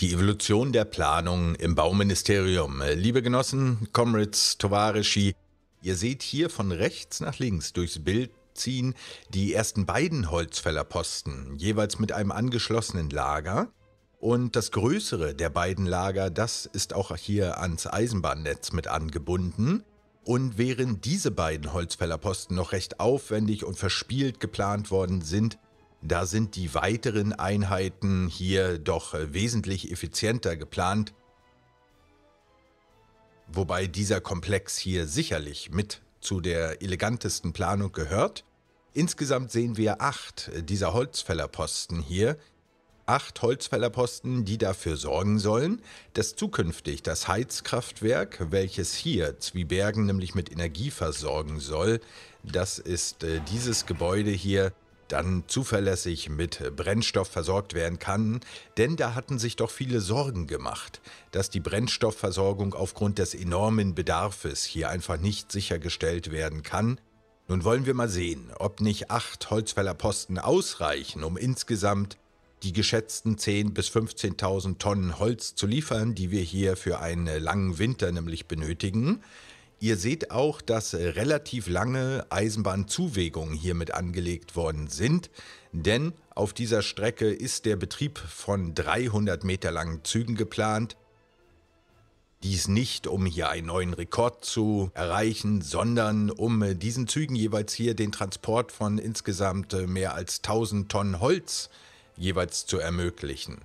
Die Evolution der Planung im Bauministerium. Liebe Genossen, Comrades, Tovarischi, ihr seht hier von rechts nach links durchs Bild ziehen die ersten beiden Holzfällerposten, jeweils mit einem angeschlossenen Lager. Und das größere der beiden Lager, das ist auch hier ans Eisenbahnnetz mit angebunden. Und während diese beiden Holzfällerposten noch recht aufwendig und verspielt geplant worden sind, da sind die weiteren Einheiten hier doch äh, wesentlich effizienter geplant, wobei dieser Komplex hier sicherlich mit zu der elegantesten Planung gehört. Insgesamt sehen wir acht äh, dieser Holzfällerposten hier, acht Holzfällerposten, die dafür sorgen sollen, dass zukünftig das Heizkraftwerk, welches hier Zwiebergen nämlich mit Energie versorgen soll, das ist äh, dieses Gebäude hier, dann zuverlässig mit Brennstoff versorgt werden kann, denn da hatten sich doch viele Sorgen gemacht, dass die Brennstoffversorgung aufgrund des enormen Bedarfes hier einfach nicht sichergestellt werden kann. Nun wollen wir mal sehen, ob nicht acht Holzfällerposten ausreichen, um insgesamt die geschätzten 10.000 bis 15.000 Tonnen Holz zu liefern, die wir hier für einen langen Winter nämlich benötigen. Ihr seht auch, dass äh, relativ lange Eisenbahnzuwegungen hiermit angelegt worden sind, denn auf dieser Strecke ist der Betrieb von 300 Meter langen Zügen geplant. Dies nicht, um hier einen neuen Rekord zu erreichen, sondern um diesen Zügen jeweils hier den Transport von insgesamt äh, mehr als 1000 Tonnen Holz jeweils zu ermöglichen.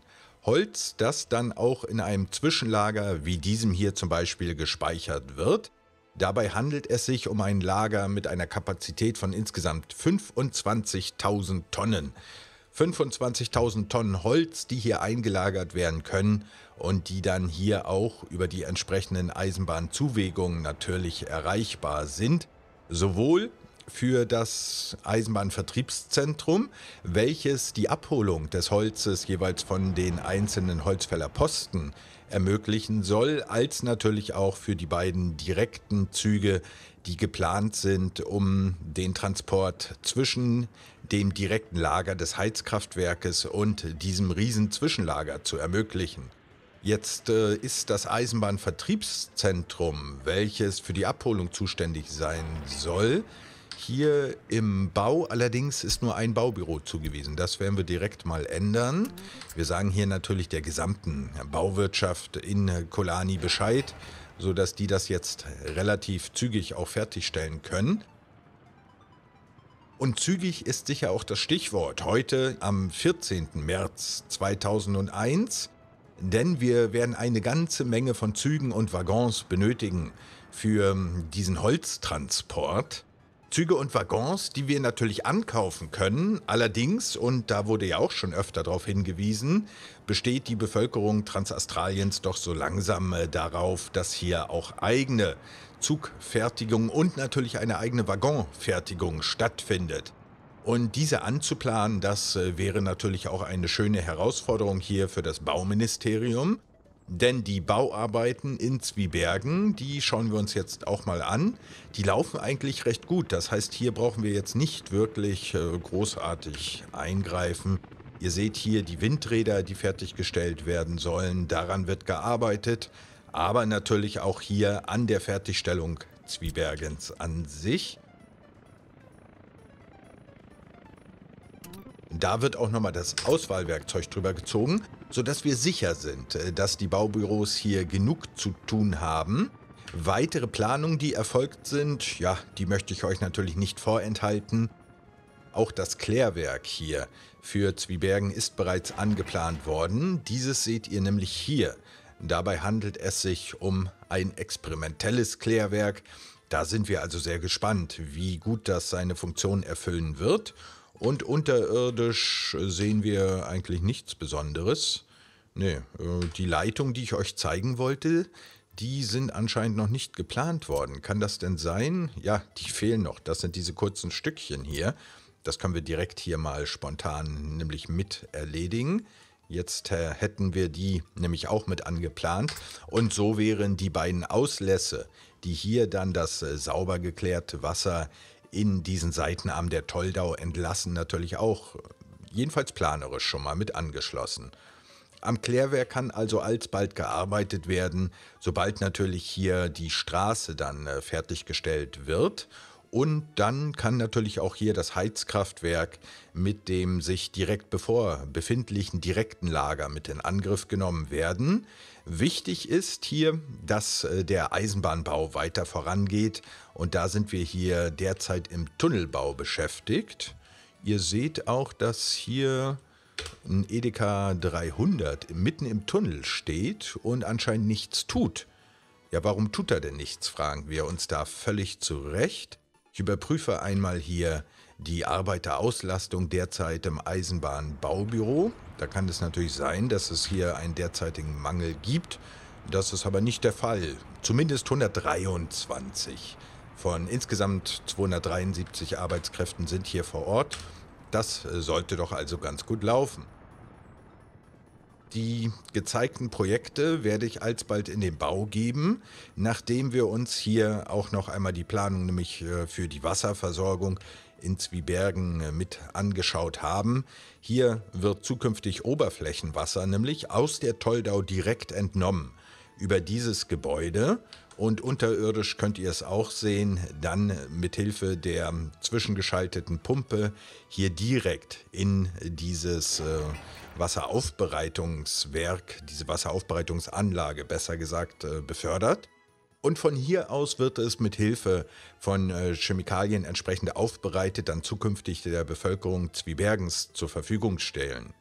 Holz, das dann auch in einem Zwischenlager wie diesem hier zum Beispiel gespeichert wird Dabei handelt es sich um ein Lager mit einer Kapazität von insgesamt 25.000 Tonnen. 25.000 Tonnen Holz, die hier eingelagert werden können und die dann hier auch über die entsprechenden Eisenbahnzuwegungen natürlich erreichbar sind. Sowohl für das Eisenbahnvertriebszentrum, welches die Abholung des Holzes jeweils von den einzelnen Holzfällerposten ermöglichen soll, als natürlich auch für die beiden direkten Züge, die geplant sind, um den Transport zwischen dem direkten Lager des Heizkraftwerkes und diesem Riesenzwischenlager zu ermöglichen. Jetzt äh, ist das Eisenbahnvertriebszentrum, welches für die Abholung zuständig sein soll, hier im Bau allerdings ist nur ein Baubüro zugewiesen. Das werden wir direkt mal ändern. Wir sagen hier natürlich der gesamten Bauwirtschaft in Kolani Bescheid, sodass die das jetzt relativ zügig auch fertigstellen können. Und zügig ist sicher auch das Stichwort heute am 14. März 2001, denn wir werden eine ganze Menge von Zügen und Waggons benötigen für diesen Holztransport. Züge und Waggons, die wir natürlich ankaufen können. Allerdings, und da wurde ja auch schon öfter darauf hingewiesen, besteht die Bevölkerung Transastraliens doch so langsam äh, darauf, dass hier auch eigene Zugfertigung und natürlich eine eigene Waggonfertigung stattfindet. Und diese anzuplanen, das äh, wäre natürlich auch eine schöne Herausforderung hier für das Bauministerium. Denn die Bauarbeiten in Zwiebergen, die schauen wir uns jetzt auch mal an. Die laufen eigentlich recht gut. Das heißt, hier brauchen wir jetzt nicht wirklich äh, großartig eingreifen. Ihr seht hier die Windräder, die fertiggestellt werden sollen. Daran wird gearbeitet. Aber natürlich auch hier an der Fertigstellung Zwiebergens an sich. Da wird auch nochmal das Auswahlwerkzeug drüber gezogen sodass wir sicher sind, äh, dass die Baubüros hier genug zu tun haben. Weitere Planungen, die erfolgt sind, ja, die möchte ich euch natürlich nicht vorenthalten. Auch das Klärwerk hier für Zwiebergen ist bereits angeplant worden. Dieses seht ihr nämlich hier. Dabei handelt es sich um ein experimentelles Klärwerk. Da sind wir also sehr gespannt, wie gut das seine Funktion erfüllen wird und unterirdisch sehen wir eigentlich nichts Besonderes. Nee, äh, die Leitung, die ich euch zeigen wollte, die sind anscheinend noch nicht geplant worden. Kann das denn sein? Ja, die fehlen noch. Das sind diese kurzen Stückchen hier. Das können wir direkt hier mal spontan nämlich mit erledigen. Jetzt äh, hätten wir die nämlich auch mit angeplant. Und so wären die beiden Auslässe, die hier dann das äh, sauber geklärte Wasser in diesen Seitenarm der Toldau entlassen natürlich auch, äh, jedenfalls planerisch schon mal mit angeschlossen. Am Klärwerk kann also alsbald gearbeitet werden, sobald natürlich hier die Straße dann äh, fertiggestellt wird. Und dann kann natürlich auch hier das Heizkraftwerk mit dem sich direkt bevor befindlichen direkten Lager mit in Angriff genommen werden. Wichtig ist hier, dass äh, der Eisenbahnbau weiter vorangeht und da sind wir hier derzeit im Tunnelbau beschäftigt. Ihr seht auch, dass hier ein Edeka 300 mitten im Tunnel steht und anscheinend nichts tut. Ja, warum tut er denn nichts, fragen wir uns da völlig zu Recht. Ich überprüfe einmal hier die Arbeiterauslastung derzeit im Eisenbahnbaubüro. Da kann es natürlich sein, dass es hier einen derzeitigen Mangel gibt. Das ist aber nicht der Fall. Zumindest 123 von insgesamt 273 Arbeitskräften sind hier vor Ort. Das äh, sollte doch also ganz gut laufen. Die gezeigten Projekte werde ich alsbald in den Bau geben, nachdem wir uns hier auch noch einmal die Planung nämlich äh, für die Wasserversorgung in Zwiebergen äh, mit angeschaut haben. Hier wird zukünftig Oberflächenwasser nämlich aus der Toldau direkt entnommen. Über dieses Gebäude und unterirdisch könnt ihr es auch sehen, dann mit Hilfe der zwischengeschalteten Pumpe hier direkt in dieses äh, Wasseraufbereitungswerk, diese Wasseraufbereitungsanlage besser gesagt, äh, befördert. Und von hier aus wird es mit Hilfe von äh, Chemikalien entsprechend aufbereitet, dann zukünftig der Bevölkerung Zwiebergens zur Verfügung stellen.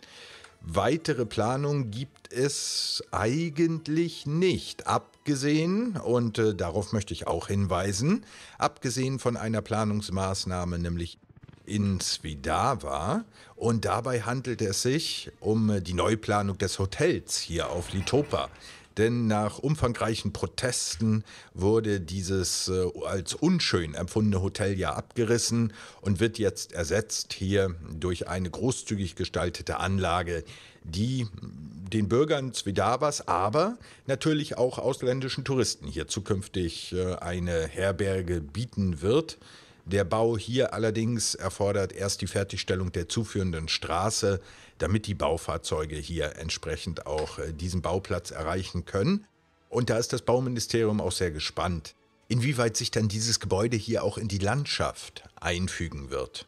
Weitere Planung gibt es eigentlich nicht, abgesehen, und äh, darauf möchte ich auch hinweisen, abgesehen von einer Planungsmaßnahme, nämlich in Svidava. Und dabei handelt es sich um äh, die Neuplanung des Hotels hier auf Litopa denn nach umfangreichen Protesten wurde dieses äh, als unschön empfundene Hotel ja abgerissen und wird jetzt ersetzt hier durch eine großzügig gestaltete Anlage, die den Bürgern Zvidavas, aber natürlich auch ausländischen Touristen hier zukünftig äh, eine Herberge bieten wird. Der Bau hier allerdings erfordert erst die Fertigstellung der zuführenden Straße, damit die Baufahrzeuge hier entsprechend auch äh, diesen Bauplatz erreichen können. Und da ist das Bauministerium auch sehr gespannt, inwieweit sich dann dieses Gebäude hier auch in die Landschaft einfügen wird.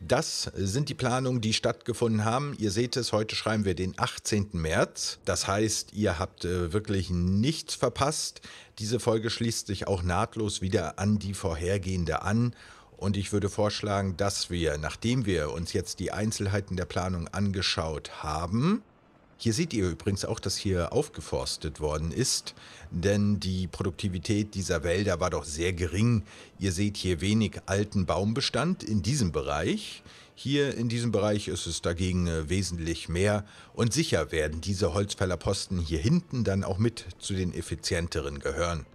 Das sind die Planungen, die stattgefunden haben. Ihr seht es, heute schreiben wir den 18. März. Das heißt, ihr habt äh, wirklich nichts verpasst. Diese Folge schließt sich auch nahtlos wieder an die vorhergehende an. Und ich würde vorschlagen, dass wir, nachdem wir uns jetzt die Einzelheiten der Planung angeschaut haben, hier seht ihr übrigens auch, dass hier aufgeforstet worden ist, denn die Produktivität dieser Wälder war doch sehr gering. Ihr seht hier wenig alten Baumbestand in diesem Bereich. Hier in diesem Bereich ist es dagegen äh, wesentlich mehr und sicher werden diese Holzfällerposten hier hinten dann auch mit zu den effizienteren gehören.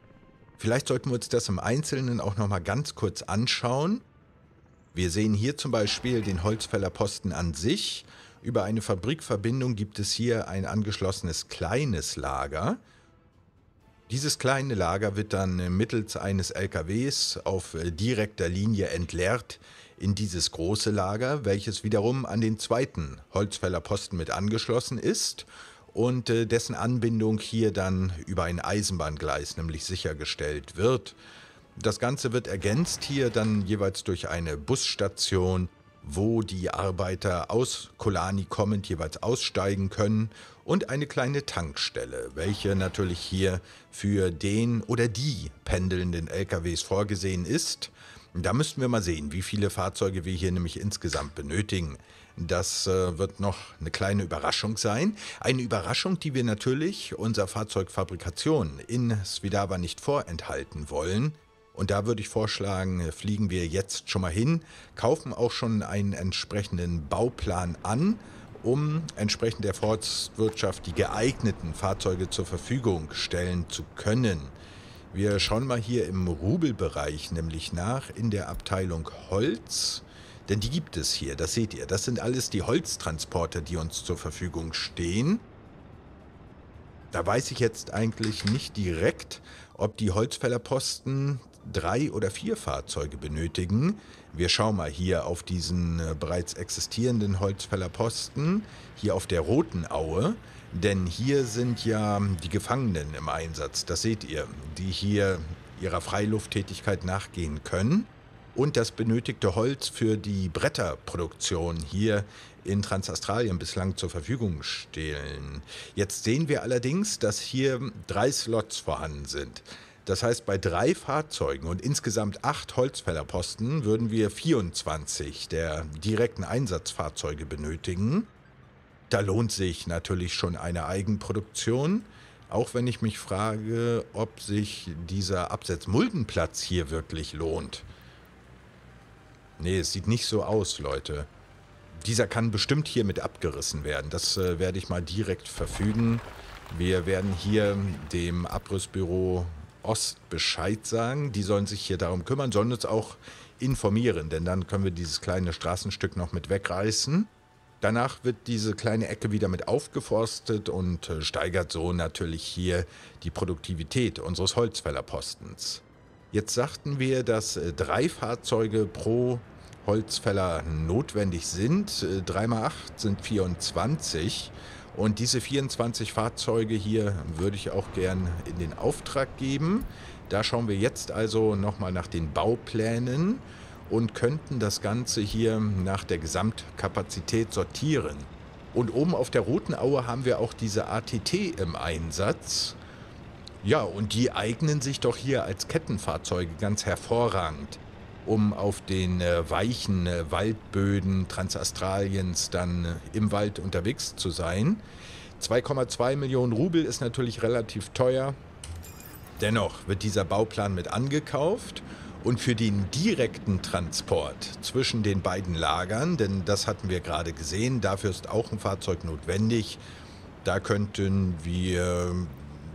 Vielleicht sollten wir uns das im Einzelnen auch noch mal ganz kurz anschauen. Wir sehen hier zum Beispiel den Holzfällerposten an sich. Über eine Fabrikverbindung gibt es hier ein angeschlossenes kleines Lager. Dieses kleine Lager wird dann äh, mittels eines LKWs auf äh, direkter Linie entleert in dieses große Lager, welches wiederum an den zweiten Holzfällerposten mit angeschlossen ist und äh, dessen Anbindung hier dann über ein Eisenbahngleis nämlich sichergestellt wird. Das Ganze wird ergänzt hier dann jeweils durch eine Busstation, wo die Arbeiter aus Kolani kommend jeweils aussteigen können und eine kleine Tankstelle, welche natürlich hier für den oder die pendelnden LKWs vorgesehen ist. Da müssten wir mal sehen, wie viele Fahrzeuge wir hier nämlich insgesamt benötigen. Das äh, wird noch eine kleine Überraschung sein. Eine Überraschung, die wir natürlich unserer Fahrzeugfabrikation in Svidava nicht vorenthalten wollen. Und da würde ich vorschlagen, fliegen wir jetzt schon mal hin, kaufen auch schon einen entsprechenden Bauplan an, um entsprechend der Forstwirtschaft die geeigneten Fahrzeuge zur Verfügung stellen zu können. Wir schauen mal hier im Rubelbereich nämlich nach in der Abteilung Holz. Denn die gibt es hier, das seht ihr. Das sind alles die Holztransporte, die uns zur Verfügung stehen. Da weiß ich jetzt eigentlich nicht direkt, ob die Holzfällerposten drei oder vier Fahrzeuge benötigen. Wir schauen mal hier auf diesen äh, bereits existierenden Holzfällerposten, hier auf der Roten Aue. Denn hier sind ja die Gefangenen im Einsatz, das seht ihr, die hier ihrer Freilufttätigkeit nachgehen können und das benötigte Holz für die Bretterproduktion hier in Transastralien bislang zur Verfügung stellen. Jetzt sehen wir allerdings, dass hier drei Slots vorhanden sind. Das heißt, bei drei Fahrzeugen und insgesamt acht Holzfällerposten würden wir 24 der direkten Einsatzfahrzeuge benötigen. Da lohnt sich natürlich schon eine Eigenproduktion, auch wenn ich mich frage, ob sich dieser Absetzmuldenplatz hier wirklich lohnt. Nee, es sieht nicht so aus, Leute. Dieser kann bestimmt hiermit abgerissen werden. Das äh, werde ich mal direkt verfügen. Wir werden hier dem Abrissbüro Ost Bescheid sagen. Die sollen sich hier darum kümmern, sollen uns auch informieren, denn dann können wir dieses kleine Straßenstück noch mit wegreißen. Danach wird diese kleine Ecke wieder mit aufgeforstet und äh, steigert so natürlich hier die Produktivität unseres Holzfällerpostens. Jetzt sagten wir, dass äh, drei Fahrzeuge pro Holzfäller notwendig sind. 3x8 äh, sind 24. Und diese 24 Fahrzeuge hier würde ich auch gern in den Auftrag geben. Da schauen wir jetzt also nochmal nach den Bauplänen und könnten das Ganze hier nach der Gesamtkapazität sortieren. Und oben auf der Roten Aue haben wir auch diese ATT im Einsatz. Ja, und die eignen sich doch hier als Kettenfahrzeuge ganz hervorragend um auf den äh, weichen äh, Waldböden Transastraliens dann äh, im Wald unterwegs zu sein. 2,2 Millionen Rubel ist natürlich relativ teuer. Dennoch wird dieser Bauplan mit angekauft und für den direkten Transport zwischen den beiden Lagern, denn das hatten wir gerade gesehen, dafür ist auch ein Fahrzeug notwendig. Da könnten wir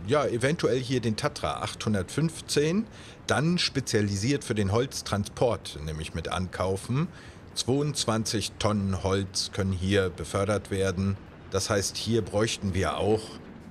ja, eventuell hier den Tatra 815, dann spezialisiert für den Holztransport, nämlich mit ankaufen. 22 Tonnen Holz können hier befördert werden. Das heißt, hier bräuchten wir auch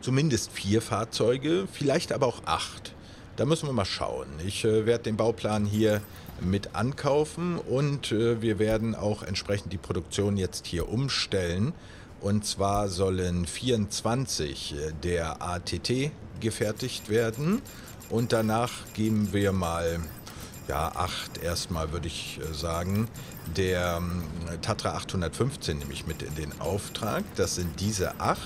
zumindest vier Fahrzeuge, vielleicht aber auch acht. Da müssen wir mal schauen. Ich äh, werde den Bauplan hier mit ankaufen und äh, wir werden auch entsprechend die Produktion jetzt hier umstellen. Und zwar sollen 24 äh, der ATT gefertigt werden. Und danach geben wir mal, ja, 8 erstmal würde ich äh, sagen, der ähm, Tatra 815 nämlich mit in den Auftrag. Das sind diese 8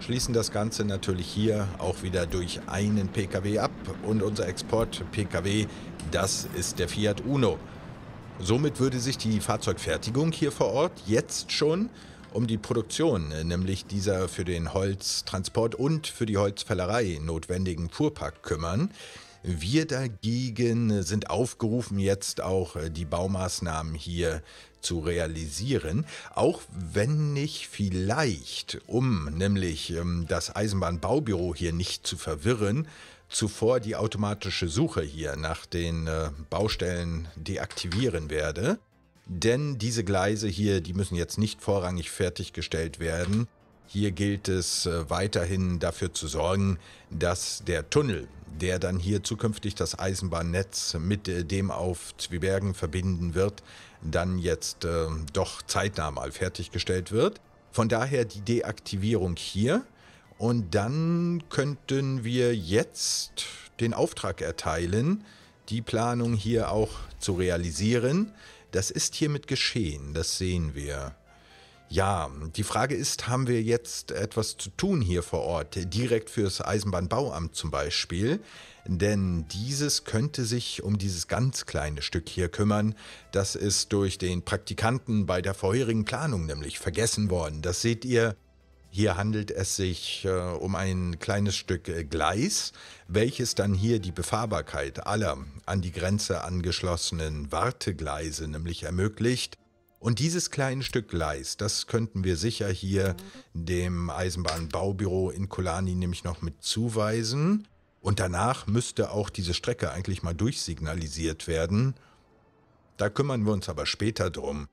schließen das Ganze natürlich hier auch wieder durch einen Pkw ab und unser Export-Pkw, das ist der Fiat Uno. Somit würde sich die Fahrzeugfertigung hier vor Ort jetzt schon um die Produktion, nämlich dieser für den Holztransport und für die Holzfällerei notwendigen Fuhrpark kümmern. Wir dagegen sind aufgerufen, jetzt auch äh, die Baumaßnahmen hier zu realisieren, auch wenn nicht vielleicht, um nämlich ähm, das Eisenbahnbaubüro hier nicht zu verwirren, zuvor die automatische Suche hier nach den äh, Baustellen deaktivieren werde. Denn diese Gleise hier, die müssen jetzt nicht vorrangig fertiggestellt werden. Hier gilt es äh, weiterhin dafür zu sorgen, dass der Tunnel, der dann hier zukünftig das Eisenbahnnetz mit äh, dem auf Zwiebergen verbinden wird, dann jetzt äh, doch zeitnah mal fertiggestellt wird. Von daher die Deaktivierung hier. Und dann könnten wir jetzt den Auftrag erteilen, die Planung hier auch zu realisieren. Das ist hiermit geschehen, das sehen wir. Ja, die Frage ist, haben wir jetzt etwas zu tun hier vor Ort, direkt fürs Eisenbahnbauamt zum Beispiel? Denn dieses könnte sich um dieses ganz kleine Stück hier kümmern. Das ist durch den Praktikanten bei der vorherigen Planung nämlich vergessen worden. Das seht ihr hier handelt es sich äh, um ein kleines Stück äh, Gleis, welches dann hier die Befahrbarkeit aller an die Grenze angeschlossenen Wartegleise nämlich ermöglicht. Und dieses kleine Stück Gleis, das könnten wir sicher hier dem Eisenbahnbaubüro in Kolani nämlich noch mit zuweisen. Und danach müsste auch diese Strecke eigentlich mal durchsignalisiert werden. Da kümmern wir uns aber später drum.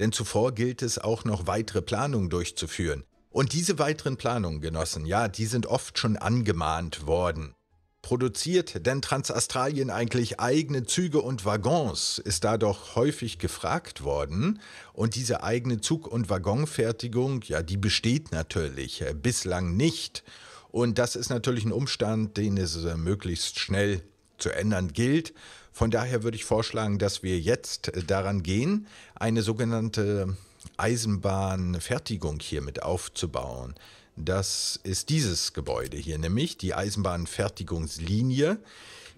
Denn zuvor gilt es auch noch weitere Planungen durchzuführen. Und diese weiteren Planungen, Genossen, ja, die sind oft schon angemahnt worden. Produziert denn Transastralien eigentlich eigene Züge und Waggons, ist da doch häufig gefragt worden. Und diese eigene Zug- und Waggonfertigung, ja, die besteht natürlich äh, bislang nicht. Und das ist natürlich ein Umstand, den es äh, möglichst schnell zu ändern gilt. Von daher würde ich vorschlagen, dass wir jetzt äh, daran gehen, eine sogenannte Eisenbahnfertigung hier mit aufzubauen. Das ist dieses Gebäude hier, nämlich die Eisenbahnfertigungslinie.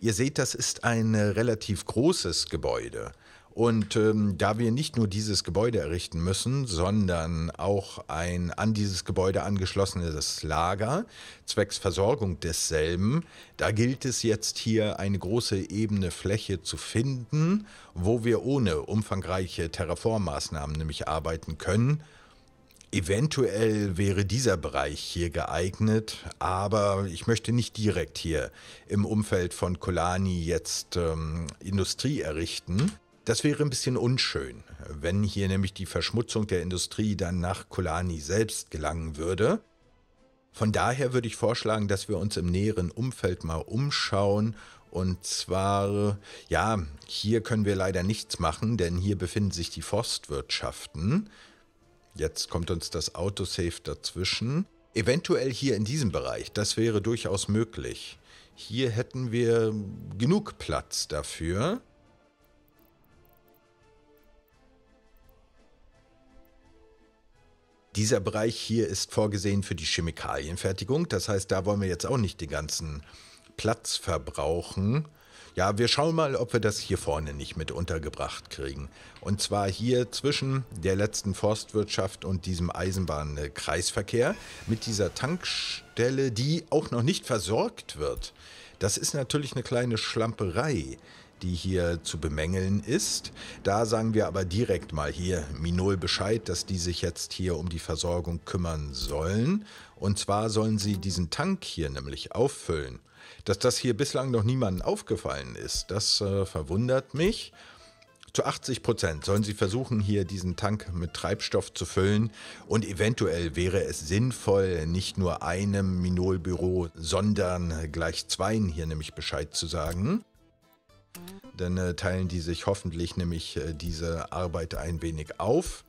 Ihr seht, das ist ein relativ großes Gebäude. Und ähm, da wir nicht nur dieses Gebäude errichten müssen, sondern auch ein an dieses Gebäude angeschlossenes Lager zwecks Versorgung desselben, da gilt es jetzt hier eine große ebene Fläche zu finden, wo wir ohne umfangreiche Terraformmaßnahmen nämlich arbeiten können. Eventuell wäre dieser Bereich hier geeignet, aber ich möchte nicht direkt hier im Umfeld von Kolani jetzt ähm, Industrie errichten. Das wäre ein bisschen unschön, wenn hier nämlich die Verschmutzung der Industrie dann nach Kolani selbst gelangen würde. Von daher würde ich vorschlagen, dass wir uns im näheren Umfeld mal umschauen. Und zwar, ja, hier können wir leider nichts machen, denn hier befinden sich die Forstwirtschaften. Jetzt kommt uns das Autosave dazwischen. Eventuell hier in diesem Bereich, das wäre durchaus möglich. Hier hätten wir genug Platz dafür. Dieser Bereich hier ist vorgesehen für die Chemikalienfertigung. Das heißt, da wollen wir jetzt auch nicht den ganzen Platz verbrauchen. Ja, wir schauen mal, ob wir das hier vorne nicht mit untergebracht kriegen. Und zwar hier zwischen der letzten Forstwirtschaft und diesem Eisenbahnkreisverkehr mit dieser Tankstelle, die auch noch nicht versorgt wird. Das ist natürlich eine kleine Schlamperei die hier zu bemängeln ist. Da sagen wir aber direkt mal hier Minol Bescheid, dass die sich jetzt hier um die Versorgung kümmern sollen. Und zwar sollen sie diesen Tank hier nämlich auffüllen. Dass das hier bislang noch niemandem aufgefallen ist, das äh, verwundert mich. Zu 80 Prozent sollen sie versuchen, hier diesen Tank mit Treibstoff zu füllen. Und eventuell wäre es sinnvoll, nicht nur einem Minolbüro, sondern gleich zweien hier nämlich Bescheid zu sagen. Dann äh, teilen die sich hoffentlich nämlich äh, diese Arbeit ein wenig auf.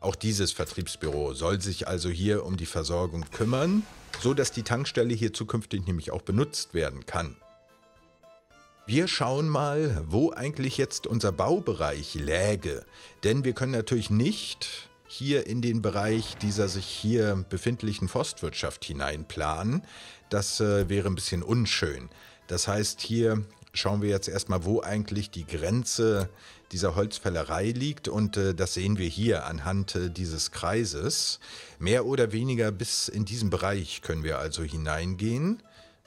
Auch dieses Vertriebsbüro soll sich also hier um die Versorgung kümmern, so dass die Tankstelle hier zukünftig nämlich auch benutzt werden kann. Wir schauen mal, wo eigentlich jetzt unser Baubereich läge, denn wir können natürlich nicht hier in den Bereich dieser sich hier befindlichen Forstwirtschaft hineinplanen. Das äh, wäre ein bisschen unschön. Das heißt, hier schauen wir jetzt erstmal, wo eigentlich die Grenze dieser Holzfällerei liegt. Und äh, das sehen wir hier anhand äh, dieses Kreises. Mehr oder weniger bis in diesen Bereich können wir also hineingehen.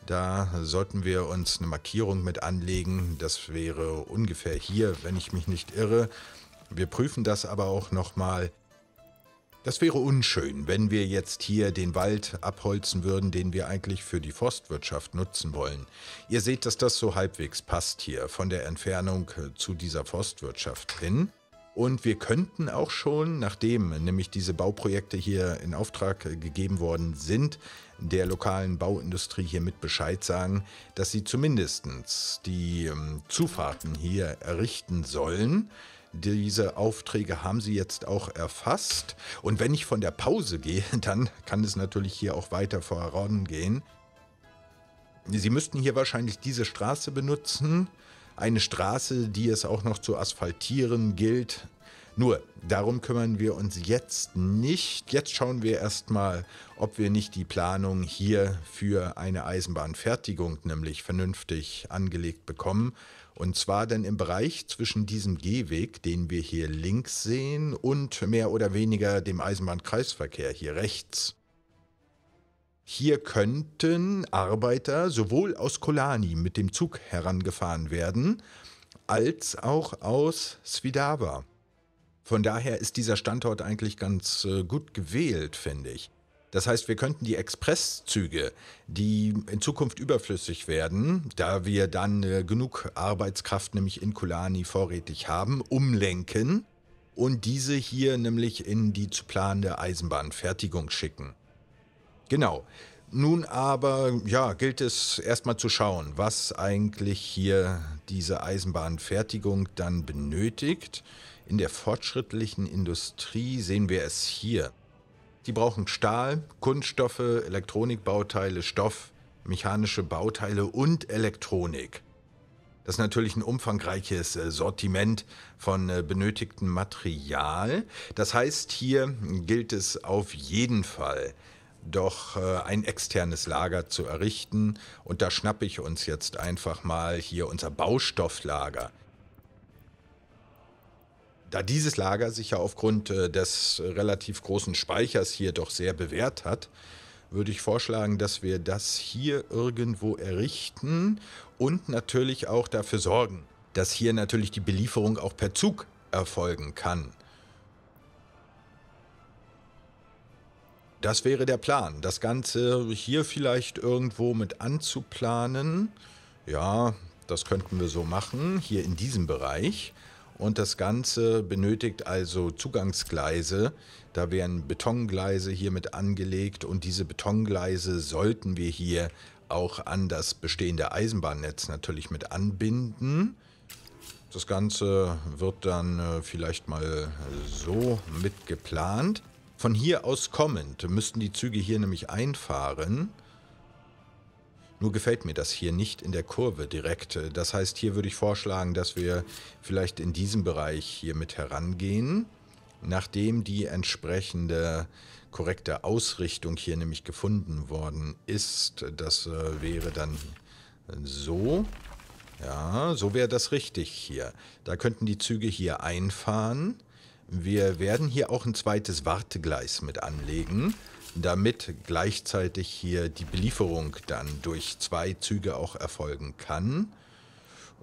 Da sollten wir uns eine Markierung mit anlegen. Das wäre ungefähr hier, wenn ich mich nicht irre. Wir prüfen das aber auch nochmal. Das wäre unschön, wenn wir jetzt hier den Wald abholzen würden, den wir eigentlich für die Forstwirtschaft nutzen wollen. Ihr seht, dass das so halbwegs passt hier von der Entfernung äh, zu dieser Forstwirtschaft hin. Und wir könnten auch schon, nachdem nämlich diese Bauprojekte hier in Auftrag äh, gegeben worden sind, der lokalen Bauindustrie hier mit Bescheid sagen, dass sie zumindest die ähm, Zufahrten hier errichten sollen. Diese Aufträge haben sie jetzt auch erfasst. Und wenn ich von der Pause gehe, dann kann es natürlich hier auch weiter vorangehen. Sie müssten hier wahrscheinlich diese Straße benutzen. Eine Straße, die es auch noch zu asphaltieren gilt. Nur, darum kümmern wir uns jetzt nicht. Jetzt schauen wir erstmal, ob wir nicht die Planung hier für eine Eisenbahnfertigung nämlich vernünftig angelegt bekommen. Und zwar denn im Bereich zwischen diesem Gehweg, den wir hier links sehen, und mehr oder weniger dem Eisenbahnkreisverkehr hier rechts. Hier könnten Arbeiter sowohl aus Kolani mit dem Zug herangefahren werden, als auch aus Svidava. Von daher ist dieser Standort eigentlich ganz äh, gut gewählt, finde ich. Das heißt, wir könnten die Expresszüge, die in Zukunft überflüssig werden, da wir dann äh, genug Arbeitskraft nämlich in Kulani vorrätig haben, umlenken und diese hier nämlich in die zu planende Eisenbahnfertigung schicken. Genau. Nun aber, ja, gilt es erstmal zu schauen, was eigentlich hier diese Eisenbahnfertigung dann benötigt. In der fortschrittlichen Industrie sehen wir es hier. Die brauchen Stahl, Kunststoffe, Elektronikbauteile, Stoff, mechanische Bauteile und Elektronik. Das ist natürlich ein umfangreiches äh, Sortiment von äh, benötigtem Material. Das heißt, hier gilt es auf jeden Fall, doch äh, ein externes Lager zu errichten. Und da schnappe ich uns jetzt einfach mal hier unser Baustofflager da dieses Lager sich ja aufgrund äh, des relativ großen Speichers hier doch sehr bewährt hat, würde ich vorschlagen, dass wir das hier irgendwo errichten und natürlich auch dafür sorgen, dass hier natürlich die Belieferung auch per Zug erfolgen kann. Das wäre der Plan. Das Ganze hier vielleicht irgendwo mit anzuplanen. Ja, das könnten wir so machen, hier in diesem Bereich. Und das Ganze benötigt also Zugangsgleise. Da werden Betongleise hiermit angelegt und diese Betongleise sollten wir hier auch an das bestehende Eisenbahnnetz natürlich mit anbinden. Das Ganze wird dann äh, vielleicht mal so mit geplant. Von hier aus kommend müssten die Züge hier nämlich einfahren. Nur gefällt mir das hier nicht in der Kurve direkt. Das heißt, hier würde ich vorschlagen, dass wir vielleicht in diesem Bereich hier mit herangehen, nachdem die entsprechende korrekte Ausrichtung hier nämlich gefunden worden ist. Das äh, wäre dann so. Ja, so wäre das richtig hier. Da könnten die Züge hier einfahren. Wir werden hier auch ein zweites Wartegleis mit anlegen damit gleichzeitig hier die Belieferung dann durch zwei Züge auch erfolgen kann.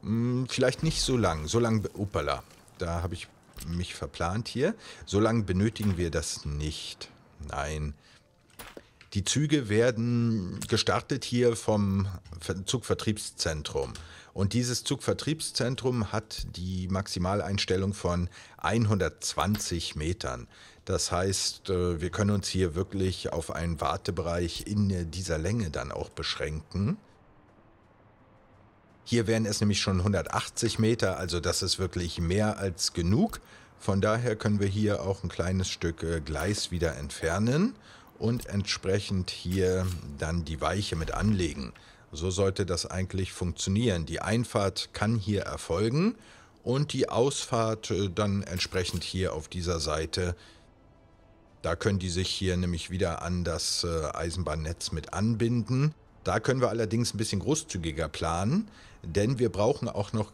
Hm, vielleicht nicht so lang, so lang, upala, da habe ich mich verplant hier. So lang benötigen wir das nicht. Nein. Die Züge werden gestartet hier vom Zugvertriebszentrum. Und dieses Zugvertriebszentrum hat die Maximaleinstellung von 120 Metern. Das heißt, äh, wir können uns hier wirklich auf einen Wartebereich in dieser Länge dann auch beschränken. Hier wären es nämlich schon 180 Meter, also das ist wirklich mehr als genug. Von daher können wir hier auch ein kleines Stück äh, Gleis wieder entfernen und entsprechend hier dann die Weiche mit anlegen. So sollte das eigentlich funktionieren. Die Einfahrt kann hier erfolgen und die Ausfahrt äh, dann entsprechend hier auf dieser Seite da können die sich hier nämlich wieder an das äh, Eisenbahnnetz mit anbinden. Da können wir allerdings ein bisschen großzügiger planen, denn wir brauchen auch noch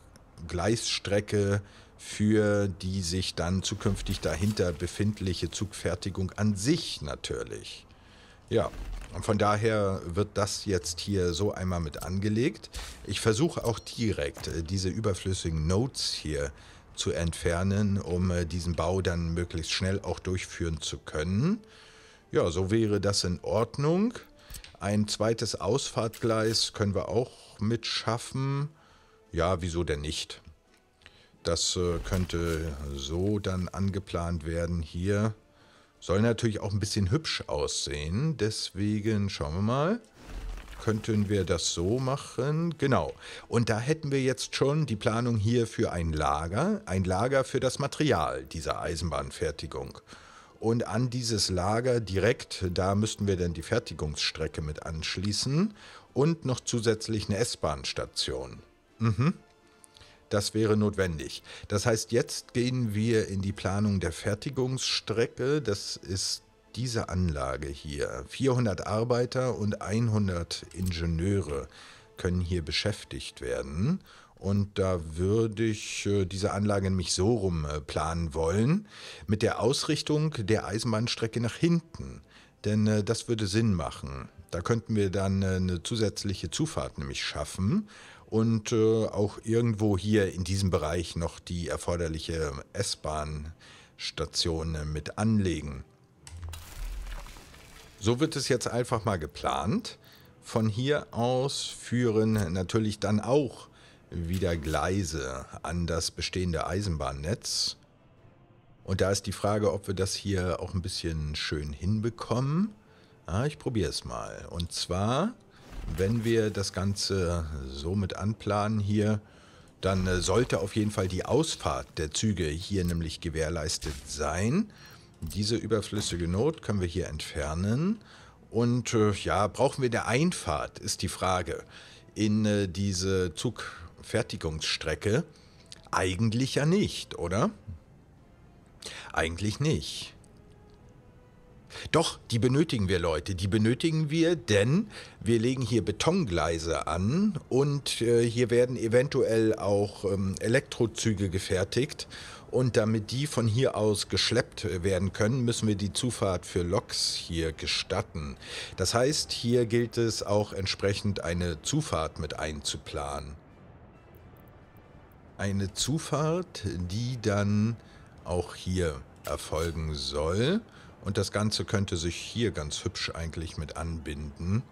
Gleisstrecke für die sich dann zukünftig dahinter befindliche Zugfertigung an sich natürlich. Ja, und von daher wird das jetzt hier so einmal mit angelegt. Ich versuche auch direkt äh, diese überflüssigen Notes hier zu entfernen, um äh, diesen Bau dann möglichst schnell auch durchführen zu können. Ja, so wäre das in Ordnung. Ein zweites Ausfahrtgleis können wir auch mitschaffen. Ja, wieso denn nicht? Das äh, könnte so dann angeplant werden hier. Soll natürlich auch ein bisschen hübsch aussehen. Deswegen schauen wir mal könnten wir das so machen? Genau. Und da hätten wir jetzt schon die Planung hier für ein Lager, ein Lager für das Material dieser Eisenbahnfertigung. Und an dieses Lager direkt, da müssten wir dann die Fertigungsstrecke mit anschließen und noch zusätzlich eine S-Bahn-Station. Mhm. Das wäre notwendig. Das heißt, jetzt gehen wir in die Planung der Fertigungsstrecke. Das ist diese Anlage hier, 400 Arbeiter und 100 Ingenieure können hier beschäftigt werden. Und da würde ich äh, diese Anlage nämlich so rum äh, planen wollen, mit der Ausrichtung der Eisenbahnstrecke nach hinten. Denn äh, das würde Sinn machen. Da könnten wir dann eine zusätzliche Zufahrt nämlich schaffen und auch irgendwo hier in diesem Bereich noch die erforderliche S-Bahn-Station mit anlegen. So wird es jetzt einfach mal geplant. Von hier aus führen natürlich dann auch wieder Gleise an das bestehende Eisenbahnnetz. Und da ist die Frage, ob wir das hier auch ein bisschen schön hinbekommen. Ah, ich probiere es mal. Und zwar, wenn wir das Ganze so mit anplanen hier, dann äh, sollte auf jeden Fall die Ausfahrt der Züge hier nämlich gewährleistet sein. Diese überflüssige Not können wir hier entfernen. Und äh, ja, brauchen wir der Einfahrt, ist die Frage, in äh, diese Zugfertigungsstrecke? Eigentlich ja nicht, oder? Eigentlich nicht. Doch, die benötigen wir, Leute. Die benötigen wir, denn wir legen hier Betongleise an und äh, hier werden eventuell auch ähm, Elektrozüge gefertigt. Und damit die von hier aus geschleppt werden können, müssen wir die Zufahrt für Loks hier gestatten. Das heißt, hier gilt es auch entsprechend eine Zufahrt mit einzuplanen. Eine Zufahrt, die dann auch hier erfolgen soll. Und das Ganze könnte sich hier ganz hübsch eigentlich mit anbinden.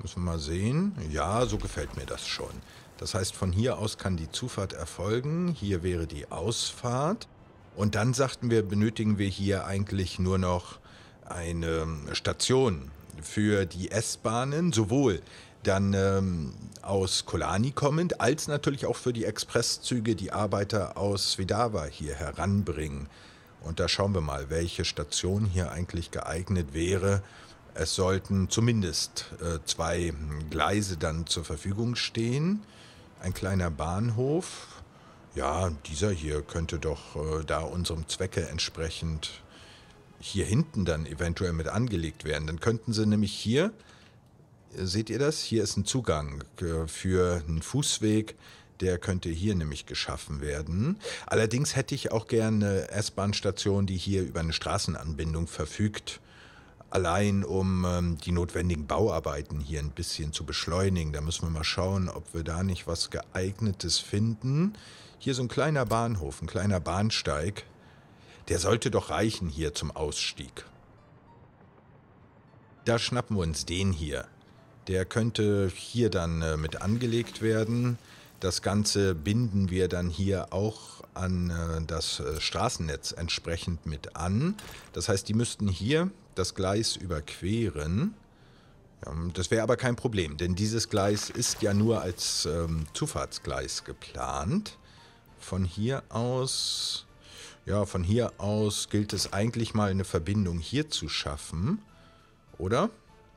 Müssen wir mal sehen. Ja, so gefällt mir das schon. Das heißt, von hier aus kann die Zufahrt erfolgen. Hier wäre die Ausfahrt. Und dann sagten wir, benötigen wir hier eigentlich nur noch eine ähm, Station für die S-Bahnen, sowohl dann ähm, aus Kolani kommend, als natürlich auch für die Expresszüge, die Arbeiter aus Svidava hier heranbringen. Und da schauen wir mal, welche Station hier eigentlich geeignet wäre. Es sollten zumindest äh, zwei Gleise dann zur Verfügung stehen. Ein kleiner Bahnhof. Ja, dieser hier könnte doch äh, da unserem Zwecke entsprechend hier hinten dann eventuell mit angelegt werden. Dann könnten sie nämlich hier, äh, seht ihr das? Hier ist ein Zugang äh, für einen Fußweg. Der könnte hier nämlich geschaffen werden. Allerdings hätte ich auch gerne eine S-Bahn-Station, die hier über eine Straßenanbindung verfügt allein um ähm, die notwendigen Bauarbeiten hier ein bisschen zu beschleunigen. Da müssen wir mal schauen, ob wir da nicht was geeignetes finden. Hier so ein kleiner Bahnhof, ein kleiner Bahnsteig. Der sollte doch reichen hier zum Ausstieg. Da schnappen wir uns den hier. Der könnte hier dann äh, mit angelegt werden. Das Ganze binden wir dann hier auch an äh, das äh, Straßennetz entsprechend mit an. Das heißt, die müssten hier das Gleis überqueren. Ähm, das wäre aber kein Problem, denn dieses Gleis ist ja nur als ähm, Zufahrtsgleis geplant. Von hier aus, ja, von hier aus gilt es eigentlich mal eine Verbindung hier zu schaffen, oder?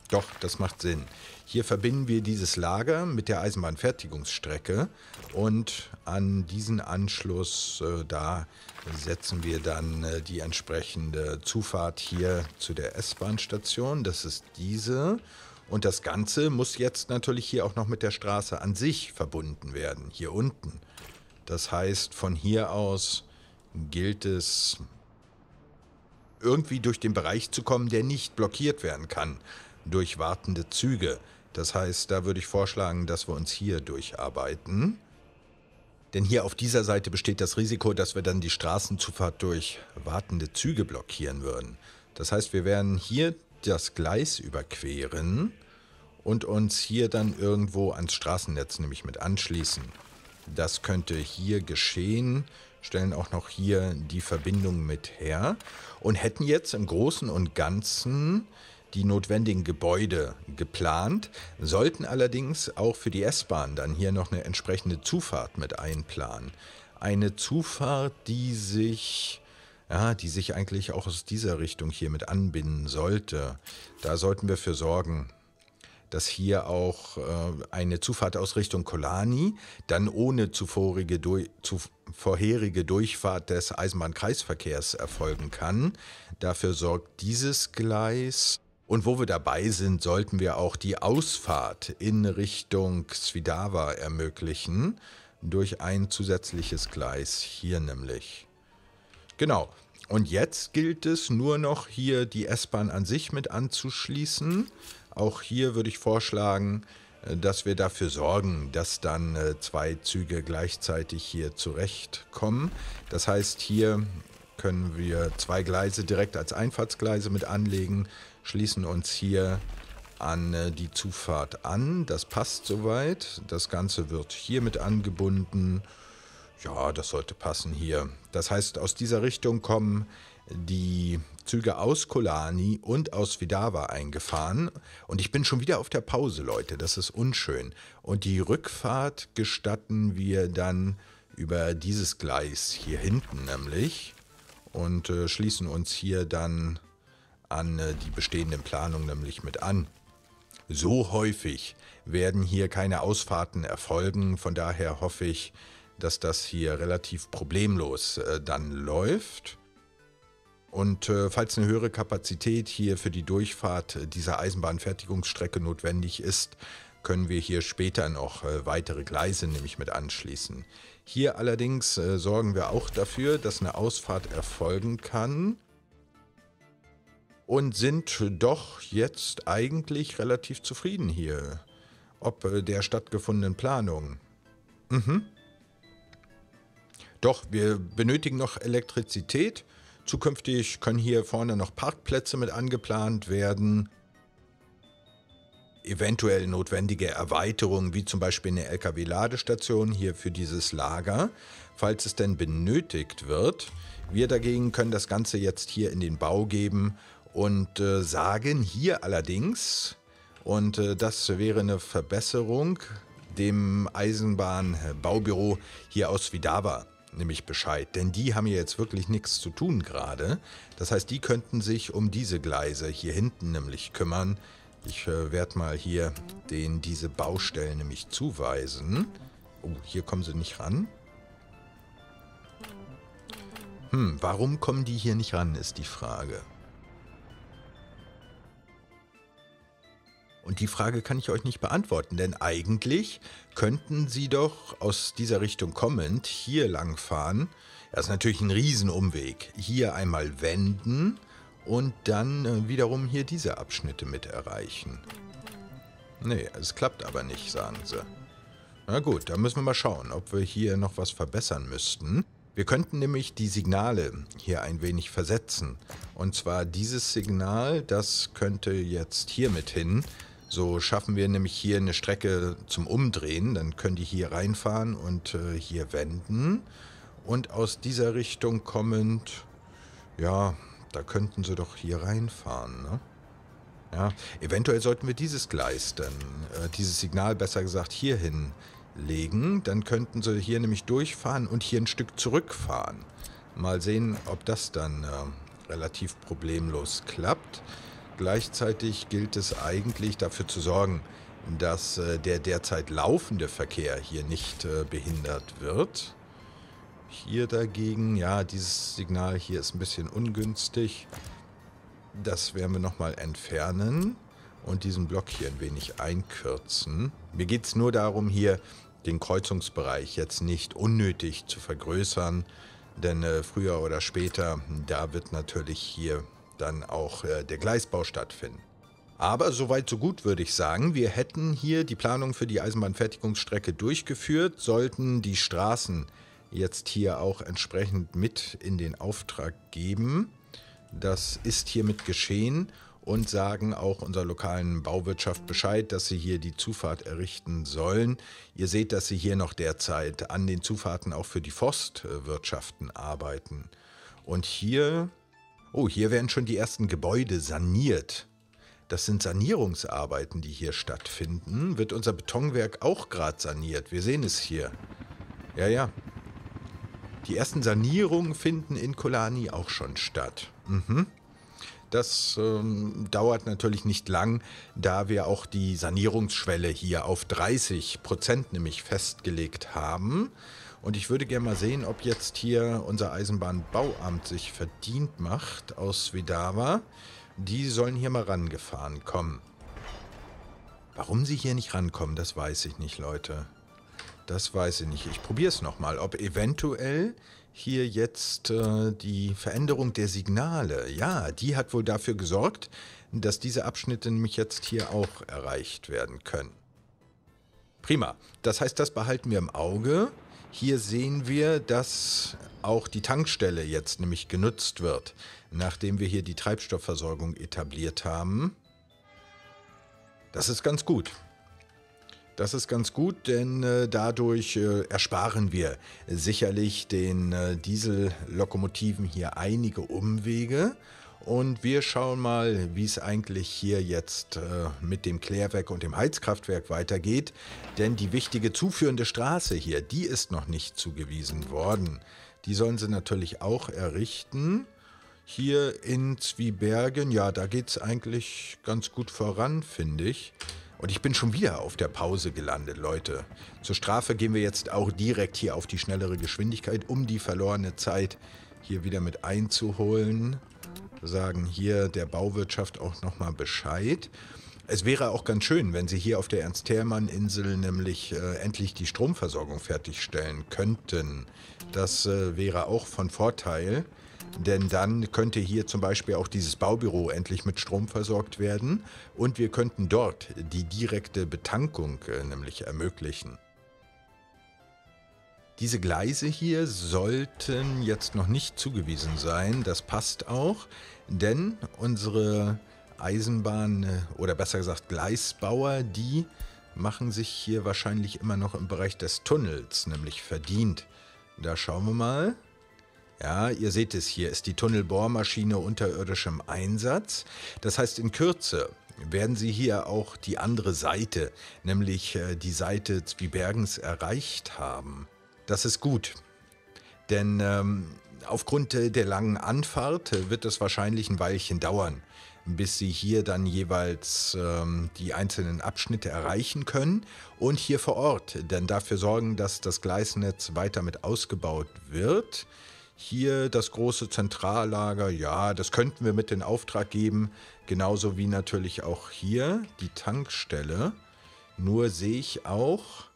Doch, das macht Sinn. Hier verbinden wir dieses Lager mit der Eisenbahnfertigungsstrecke und an diesen Anschluss, äh, da setzen wir dann äh, die entsprechende Zufahrt hier zu der S-Bahn-Station. Das ist diese. Und das Ganze muss jetzt natürlich hier auch noch mit der Straße an sich verbunden werden, hier unten. Das heißt, von hier aus gilt es irgendwie durch den Bereich zu kommen, der nicht blockiert werden kann durch wartende Züge. Das heißt, da würde ich vorschlagen, dass wir uns hier durcharbeiten. Denn hier auf dieser Seite besteht das Risiko, dass wir dann die Straßenzufahrt durch wartende Züge blockieren würden. Das heißt, wir werden hier das Gleis überqueren und uns hier dann irgendwo ans Straßennetz nämlich mit anschließen. Das könnte hier geschehen, stellen auch noch hier die Verbindung mit her und hätten jetzt im Großen und Ganzen die notwendigen Gebäude geplant, sollten allerdings auch für die S-Bahn dann hier noch eine entsprechende Zufahrt mit einplanen. Eine Zufahrt, die sich ja, die sich eigentlich auch aus dieser Richtung hier mit anbinden sollte. Da sollten wir für sorgen, dass hier auch äh, eine Zufahrt aus Richtung Kolani dann ohne zuvorige, durch, zu, vorherige Durchfahrt des Eisenbahnkreisverkehrs erfolgen kann. Dafür sorgt dieses Gleis. Und wo wir dabei sind, sollten wir auch die Ausfahrt in Richtung Svidava ermöglichen, durch ein zusätzliches Gleis hier nämlich. Genau. Und jetzt gilt es nur noch hier die S-Bahn an sich mit anzuschließen. Auch hier würde ich vorschlagen, äh, dass wir dafür sorgen, dass dann äh, zwei Züge gleichzeitig hier zurechtkommen. Das heißt, hier können wir zwei Gleise direkt als Einfahrtsgleise mit anlegen schließen uns hier an äh, die Zufahrt an. Das passt soweit. Das Ganze wird hiermit angebunden. Ja, das sollte passen hier. Das heißt, aus dieser Richtung kommen die Züge aus Kolani und aus Vidava eingefahren. Und ich bin schon wieder auf der Pause, Leute. Das ist unschön. Und die Rückfahrt gestatten wir dann über dieses Gleis hier hinten nämlich und äh, schließen uns hier dann an äh, die bestehenden Planungen nämlich mit an. So häufig werden hier keine Ausfahrten erfolgen, von daher hoffe ich, dass das hier relativ problemlos äh, dann läuft. Und äh, falls eine höhere Kapazität hier für die Durchfahrt dieser Eisenbahnfertigungsstrecke notwendig ist, können wir hier später noch weitere Gleise nämlich mit anschließen. Hier allerdings sorgen wir auch dafür, dass eine Ausfahrt erfolgen kann und sind doch jetzt eigentlich relativ zufrieden hier, ob äh, der stattgefundenen Planung. Mhm. Doch, wir benötigen noch Elektrizität. Zukünftig können hier vorne noch Parkplätze mit angeplant werden. Eventuell notwendige Erweiterungen, wie zum Beispiel eine LKW-Ladestation hier für dieses Lager, falls es denn benötigt wird. Wir dagegen können das Ganze jetzt hier in den Bau geben und äh, sagen hier allerdings, und äh, das wäre eine Verbesserung, dem Eisenbahnbaubüro hier aus Vidava nämlich Bescheid, denn die haben hier jetzt wirklich nichts zu tun gerade. Das heißt, die könnten sich um diese Gleise hier hinten nämlich kümmern. Ich äh, werde mal hier den diese Baustellen nämlich zuweisen. Oh, hier kommen sie nicht ran. Hm, warum kommen die hier nicht ran, ist die Frage. Und die Frage kann ich euch nicht beantworten, denn eigentlich könnten sie doch aus dieser Richtung kommend hier langfahren. Das ist natürlich ein Riesenumweg. Hier einmal wenden und dann äh, wiederum hier diese Abschnitte mit erreichen. Nee, es klappt aber nicht, sagen sie. Na gut, dann müssen wir mal schauen, ob wir hier noch was verbessern müssten. Wir könnten nämlich die Signale hier ein wenig versetzen. Und zwar dieses Signal, das könnte jetzt hiermit hin. So schaffen wir nämlich hier eine Strecke zum Umdrehen. Dann können die hier reinfahren und äh, hier wenden. Und aus dieser Richtung kommend, ja, da könnten sie doch hier reinfahren, ne? Ja, eventuell sollten wir dieses Gleis dann, äh, dieses Signal besser gesagt, hier hinlegen. Dann könnten sie hier nämlich durchfahren und hier ein Stück zurückfahren. Mal sehen, ob das dann äh, relativ problemlos klappt. Gleichzeitig gilt es eigentlich dafür zu sorgen, dass äh, der derzeit laufende Verkehr hier nicht äh, behindert wird. Hier dagegen, ja, dieses Signal hier ist ein bisschen ungünstig. Das werden wir nochmal entfernen und diesen Block hier ein wenig einkürzen. Mir geht es nur darum, hier den Kreuzungsbereich jetzt nicht unnötig zu vergrößern, denn äh, früher oder später, da wird natürlich hier dann auch äh, der Gleisbau stattfinden. Aber soweit so gut würde ich sagen. Wir hätten hier die Planung für die Eisenbahnfertigungsstrecke durchgeführt, sollten die Straßen jetzt hier auch entsprechend mit in den Auftrag geben. Das ist hiermit geschehen und sagen auch unserer lokalen Bauwirtschaft Bescheid, dass sie hier die Zufahrt errichten sollen. Ihr seht, dass sie hier noch derzeit an den Zufahrten auch für die Forstwirtschaften arbeiten. Und hier Oh, hier werden schon die ersten Gebäude saniert. Das sind Sanierungsarbeiten, die hier stattfinden. Wird unser Betonwerk auch gerade saniert? Wir sehen es hier. Ja, ja. Die ersten Sanierungen finden in Kolani auch schon statt. Mhm. Das ähm, dauert natürlich nicht lang, da wir auch die Sanierungsschwelle hier auf 30 Prozent nämlich festgelegt haben. Und ich würde gerne mal sehen, ob jetzt hier unser Eisenbahnbauamt sich verdient macht aus Svidava. Die sollen hier mal rangefahren kommen. Warum sie hier nicht rankommen, das weiß ich nicht, Leute. Das weiß ich nicht. Ich probiere es nochmal, ob eventuell hier jetzt äh, die Veränderung der Signale, ja, die hat wohl dafür gesorgt, dass diese Abschnitte nämlich jetzt hier auch erreicht werden können. Prima. Das heißt, das behalten wir im Auge. Hier sehen wir, dass auch die Tankstelle jetzt nämlich genutzt wird, nachdem wir hier die Treibstoffversorgung etabliert haben. Das ist ganz gut. Das ist ganz gut, denn äh, dadurch äh, ersparen wir sicherlich den äh, Diesellokomotiven hier einige Umwege und wir schauen mal, wie es eigentlich hier jetzt äh, mit dem Klärwerk und dem Heizkraftwerk weitergeht. Denn die wichtige zuführende Straße hier, die ist noch nicht zugewiesen worden. Die sollen sie natürlich auch errichten. Hier in Zwiebergen, ja, da geht es eigentlich ganz gut voran, finde ich. Und ich bin schon wieder auf der Pause gelandet, Leute. Zur Strafe gehen wir jetzt auch direkt hier auf die schnellere Geschwindigkeit, um die verlorene Zeit hier wieder mit einzuholen sagen hier der Bauwirtschaft auch nochmal Bescheid. Es wäre auch ganz schön, wenn Sie hier auf der Ernst-Thälmann-Insel nämlich äh, endlich die Stromversorgung fertigstellen könnten. Das äh, wäre auch von Vorteil, denn dann könnte hier zum Beispiel auch dieses Baubüro endlich mit Strom versorgt werden und wir könnten dort die direkte Betankung äh, nämlich ermöglichen. Diese Gleise hier sollten jetzt noch nicht zugewiesen sein. Das passt auch, denn unsere Eisenbahn äh, oder besser gesagt Gleisbauer, die machen sich hier wahrscheinlich immer noch im Bereich des Tunnels, nämlich verdient. Da schauen wir mal. Ja, ihr seht es, hier ist die Tunnelbohrmaschine unterirdischem Einsatz. Das heißt, in Kürze werden Sie hier auch die andere Seite, nämlich äh, die Seite Zwiebergens, erreicht haben. Das ist gut. Denn ähm, aufgrund äh, der langen Anfahrt äh, wird es wahrscheinlich ein Weilchen dauern, bis Sie hier dann jeweils ähm, die einzelnen Abschnitte erreichen können und hier vor Ort dann dafür sorgen, dass das Gleisnetz weiter mit ausgebaut wird. Hier das große Zentrallager, ja, das könnten wir mit in Auftrag geben, genauso wie natürlich auch hier die Tankstelle. Nur sehe ich auch,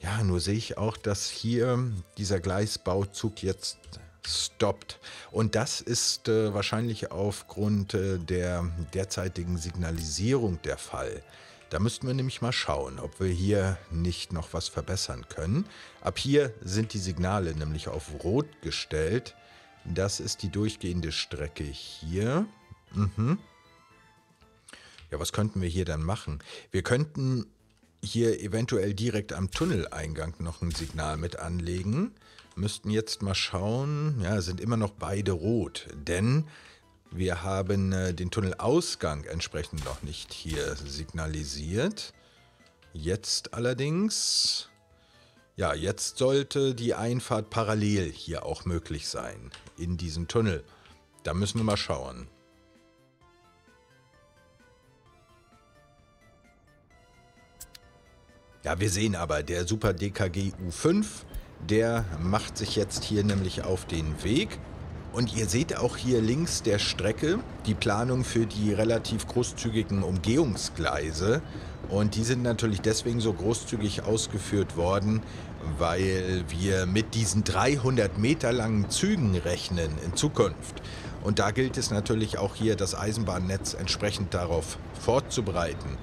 ja, nur sehe ich auch, dass hier dieser Gleisbauzug jetzt stoppt. Und das ist äh, wahrscheinlich aufgrund äh, der derzeitigen Signalisierung der Fall. Da müssten wir nämlich mal schauen, ob wir hier nicht noch was verbessern können. Ab hier sind die Signale nämlich auf Rot gestellt. Das ist die durchgehende Strecke hier. Mhm. Ja, was könnten wir hier dann machen? Wir könnten hier eventuell direkt am Tunneleingang noch ein Signal mit anlegen. Müssten jetzt mal schauen. Ja, sind immer noch beide rot, denn wir haben äh, den Tunnelausgang entsprechend noch nicht hier signalisiert. Jetzt allerdings... Ja, jetzt sollte die Einfahrt parallel hier auch möglich sein, in diesem Tunnel. Da müssen wir mal schauen. Ja, wir sehen aber, der Super DKG U5, der macht sich jetzt hier nämlich auf den Weg. Und ihr seht auch hier links der Strecke die Planung für die relativ großzügigen Umgehungsgleise. Und die sind natürlich deswegen so großzügig ausgeführt worden, weil wir mit diesen 300 Meter langen Zügen rechnen in Zukunft. Und da gilt es natürlich auch hier, das Eisenbahnnetz entsprechend darauf vorzubereiten.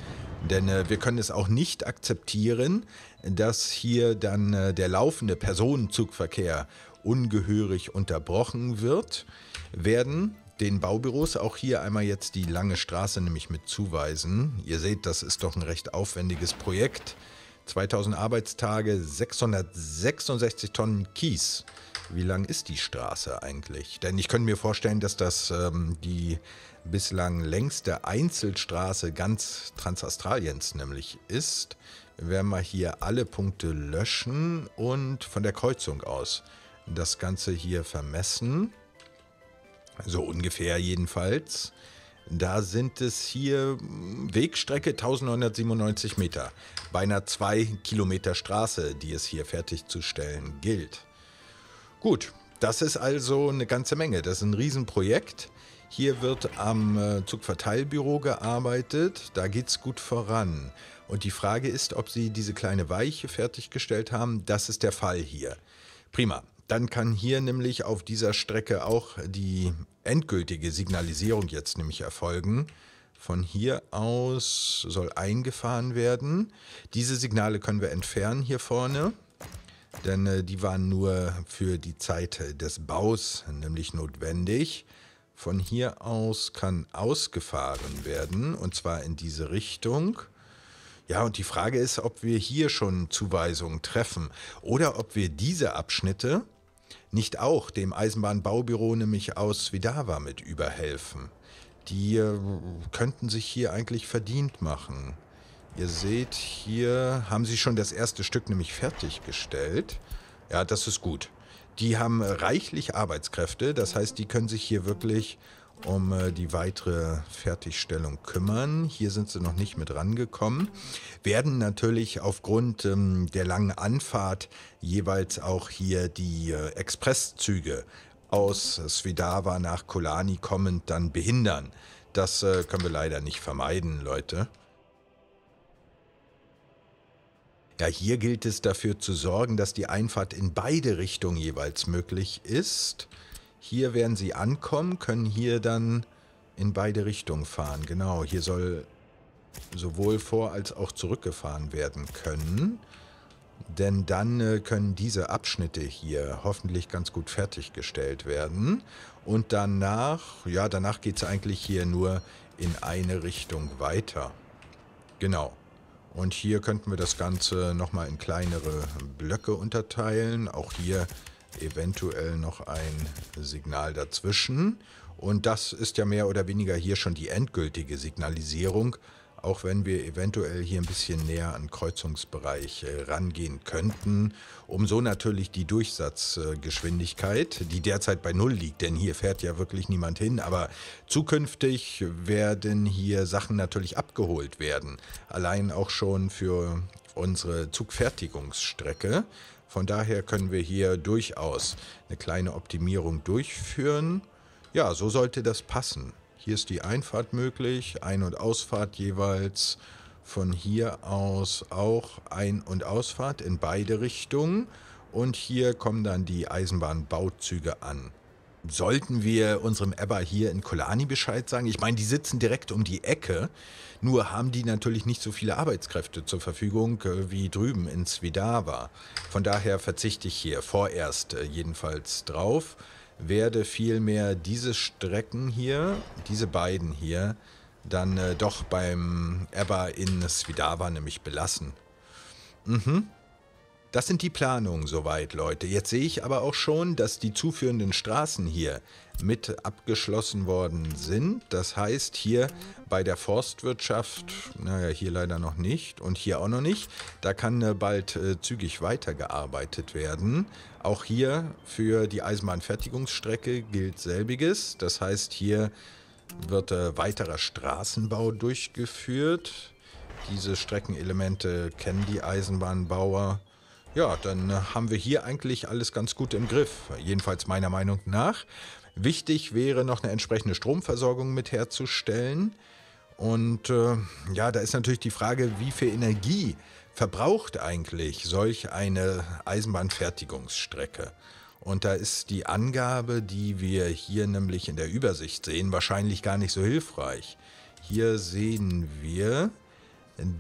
Denn äh, wir können es auch nicht akzeptieren, dass hier dann äh, der laufende Personenzugverkehr ungehörig unterbrochen wird, werden den Baubüros auch hier einmal jetzt die lange Straße nämlich mit zuweisen. Ihr seht, das ist doch ein recht aufwendiges Projekt. 2000 Arbeitstage, 666 Tonnen Kies. Wie lang ist die Straße eigentlich? Denn ich könnte mir vorstellen, dass das ähm, die bislang längste Einzelstraße ganz Transaustraliens nämlich ist. werden wir hier alle Punkte löschen und von der Kreuzung aus das Ganze hier vermessen. So ungefähr jedenfalls. Da sind es hier hm, Wegstrecke 1997 Meter. Beinahe zwei Kilometer Straße, die es hier fertigzustellen gilt. Gut, das ist also eine ganze Menge. Das ist ein Riesenprojekt. Hier wird am äh, Zugverteilbüro gearbeitet, da geht es gut voran. Und die Frage ist, ob Sie diese kleine Weiche fertiggestellt haben. Das ist der Fall hier. Prima. Dann kann hier nämlich auf dieser Strecke auch die endgültige Signalisierung jetzt nämlich erfolgen. Von hier aus soll eingefahren werden. Diese Signale können wir entfernen hier vorne, denn äh, die waren nur für die Zeit äh, des Baus nämlich notwendig. Von hier aus kann ausgefahren werden, und zwar in diese Richtung. Ja, und die Frage ist, ob wir hier schon Zuweisungen treffen oder ob wir diese Abschnitte nicht auch dem Eisenbahnbaubüro nämlich aus Vidava mit überhelfen. Die äh, könnten sich hier eigentlich verdient machen. Ihr seht, hier haben sie schon das erste Stück nämlich fertiggestellt. Ja, das ist gut. Die haben äh, reichlich Arbeitskräfte, das heißt, die können sich hier wirklich um äh, die weitere Fertigstellung kümmern. Hier sind sie noch nicht mit rangekommen. Werden natürlich aufgrund ähm, der langen Anfahrt jeweils auch hier die äh, Expresszüge aus Svidava nach Kolani kommend dann behindern. Das können wir leider nicht vermeiden, Leute. Ja, hier gilt es dafür zu sorgen, dass die Einfahrt in beide Richtungen jeweils möglich ist. Hier werden sie ankommen, können hier dann in beide Richtungen fahren. Genau, hier soll sowohl vor- als auch zurückgefahren werden können. Denn dann äh, können diese Abschnitte hier hoffentlich ganz gut fertiggestellt werden. Und danach, ja, danach geht es eigentlich hier nur in eine Richtung weiter. Genau. Und hier könnten wir das Ganze nochmal in kleinere Blöcke unterteilen. Auch hier eventuell noch ein Signal dazwischen. Und das ist ja mehr oder weniger hier schon die endgültige Signalisierung, auch wenn wir eventuell hier ein bisschen näher an Kreuzungsbereich äh, rangehen könnten, um so natürlich die Durchsatzgeschwindigkeit, äh, die derzeit bei Null liegt, denn hier fährt ja wirklich niemand hin, aber zukünftig werden hier Sachen natürlich abgeholt werden, allein auch schon für unsere Zugfertigungsstrecke. Von daher können wir hier durchaus eine kleine Optimierung durchführen. Ja, so sollte das passen. Hier ist die Einfahrt möglich, Ein- und Ausfahrt jeweils. Von hier aus auch Ein- und Ausfahrt in beide Richtungen. Und hier kommen dann die Eisenbahnbauzüge an. Sollten wir unserem Ebba hier in Kolani Bescheid sagen? Ich meine, die sitzen direkt um die Ecke, nur haben die natürlich nicht so viele Arbeitskräfte zur Verfügung äh, wie drüben in Svidava. Von daher verzichte ich hier vorerst äh, jedenfalls drauf werde vielmehr diese Strecken hier, diese beiden hier, dann äh, doch beim Ebba in Svidava nämlich belassen. Mhm. Das sind die Planungen soweit, Leute. Jetzt sehe ich aber auch schon, dass die zuführenden Straßen hier mit abgeschlossen worden sind. Das heißt, hier bei der Forstwirtschaft, naja, hier leider noch nicht und hier auch noch nicht, da kann äh, bald äh, zügig weitergearbeitet werden. Auch hier für die Eisenbahnfertigungsstrecke gilt selbiges. Das heißt, hier wird äh, weiterer Straßenbau durchgeführt. Diese Streckenelemente kennen die Eisenbahnbauer. Ja, dann haben wir hier eigentlich alles ganz gut im Griff. Jedenfalls meiner Meinung nach. Wichtig wäre noch eine entsprechende Stromversorgung mit herzustellen. Und äh, ja, da ist natürlich die Frage, wie viel Energie verbraucht eigentlich solch eine Eisenbahnfertigungsstrecke? Und da ist die Angabe, die wir hier nämlich in der Übersicht sehen, wahrscheinlich gar nicht so hilfreich. Hier sehen wir,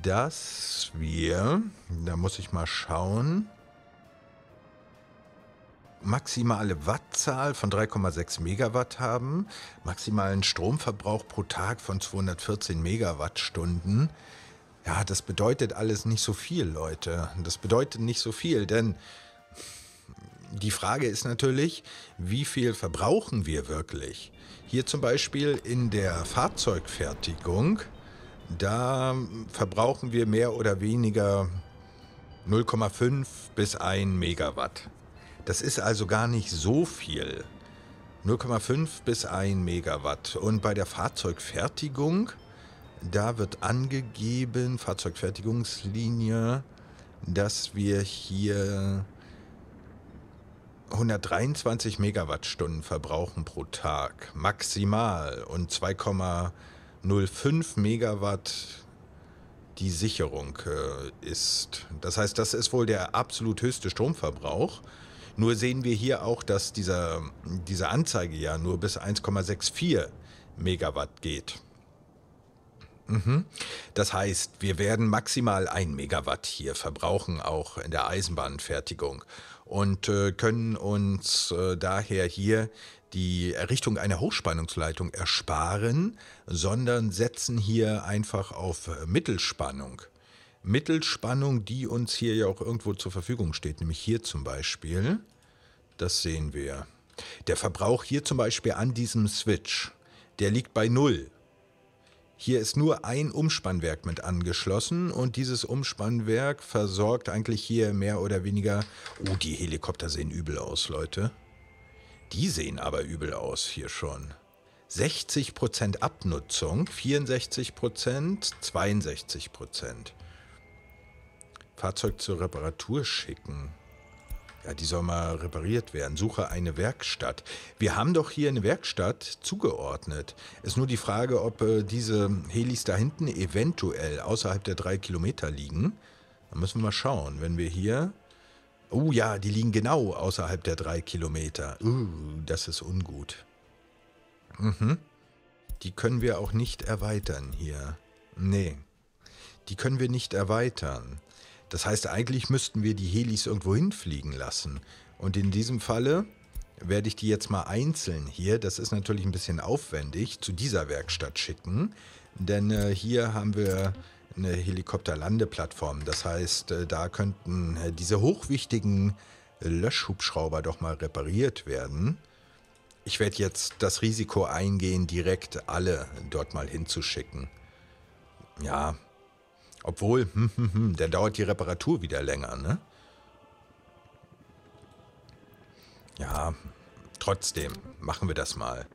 dass wir, da muss ich mal schauen, maximale Wattzahl von 3,6 Megawatt haben, maximalen Stromverbrauch pro Tag von 214 Megawattstunden. Ja, das bedeutet alles nicht so viel, Leute. Das bedeutet nicht so viel, denn die Frage ist natürlich, wie viel verbrauchen wir wirklich? Hier zum Beispiel in der Fahrzeugfertigung, da verbrauchen wir mehr oder weniger 0,5 bis 1 Megawatt. Das ist also gar nicht so viel. 0,5 bis 1 Megawatt. Und bei der Fahrzeugfertigung, da wird angegeben, Fahrzeugfertigungslinie, dass wir hier 123 Megawattstunden verbrauchen pro Tag, maximal. Und 2,05 Megawatt die Sicherung äh, ist. Das heißt, das ist wohl der absolut höchste Stromverbrauch. Nur sehen wir hier auch, dass dieser, diese Anzeige ja nur bis 1,64 Megawatt geht. Mhm. Das heißt, wir werden maximal 1 Megawatt hier verbrauchen, auch in der Eisenbahnfertigung, und äh, können uns äh, daher hier die Errichtung einer Hochspannungsleitung ersparen, sondern setzen hier einfach auf Mittelspannung. Mittelspannung, die uns hier ja auch irgendwo zur Verfügung steht, nämlich hier zum Beispiel. Das sehen wir. Der Verbrauch hier zum Beispiel an diesem Switch, der liegt bei Null. Hier ist nur ein Umspannwerk mit angeschlossen und dieses Umspannwerk versorgt eigentlich hier mehr oder weniger... Oh, die Helikopter sehen übel aus, Leute. Die sehen aber übel aus hier schon. 60% Abnutzung, 64%, 62%. Fahrzeug zur Reparatur schicken. Ja, die soll mal repariert werden. Suche eine Werkstatt. Wir haben doch hier eine Werkstatt zugeordnet. Ist nur die Frage, ob äh, diese Helis da hinten eventuell außerhalb der drei Kilometer liegen. Da müssen wir mal schauen. Wenn wir hier. Oh ja, die liegen genau außerhalb der drei Kilometer. Uh, das ist ungut. Mhm. Die können wir auch nicht erweitern hier. Nee. Die können wir nicht erweitern. Das heißt, eigentlich müssten wir die Helis irgendwo hinfliegen lassen. Und in diesem Falle werde ich die jetzt mal einzeln hier, das ist natürlich ein bisschen aufwendig, zu dieser Werkstatt schicken. Denn äh, hier haben wir eine Helikopterlandeplattform. Das heißt, äh, da könnten äh, diese hochwichtigen Löschhubschrauber doch mal repariert werden. Ich werde jetzt das Risiko eingehen, direkt alle dort mal hinzuschicken. Ja, obwohl, hm, hm, hm, dann dauert die Reparatur wieder länger, ne? Ja, trotzdem, machen wir das mal.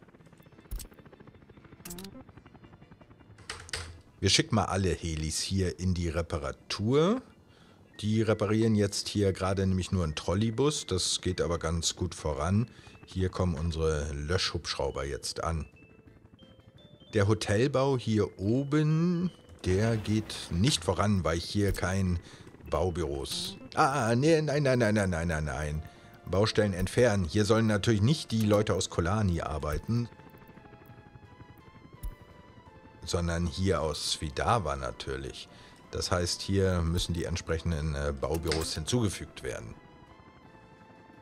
Wir schicken mal alle Helis hier in die Reparatur. Die reparieren jetzt hier gerade nämlich nur einen Trolleybus. Das geht aber ganz gut voran. Hier kommen unsere Löschhubschrauber jetzt an. Der Hotelbau hier oben der geht nicht voran, weil hier kein Baubüros. Ah, nee, nein, nein, nein, nein, nein, nein, nein. Baustellen entfernen. Hier sollen natürlich nicht die Leute aus Kolani arbeiten, sondern hier aus Svidava natürlich. Das heißt, hier müssen die entsprechenden äh, Baubüros hinzugefügt werden.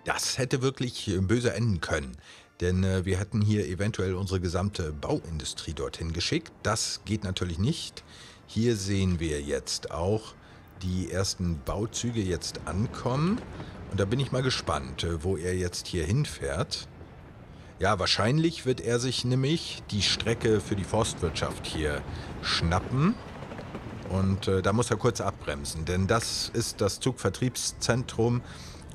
Das hätte wirklich äh, böse enden können, denn äh, wir hätten hier eventuell unsere gesamte Bauindustrie dorthin geschickt. Das geht natürlich nicht. Hier sehen wir jetzt auch die ersten Bauzüge jetzt ankommen. Und da bin ich mal gespannt, äh, wo er jetzt hier hinfährt. Ja, wahrscheinlich wird er sich nämlich die Strecke für die Forstwirtschaft hier schnappen. Und äh, da muss er kurz abbremsen, denn das ist das Zugvertriebszentrum,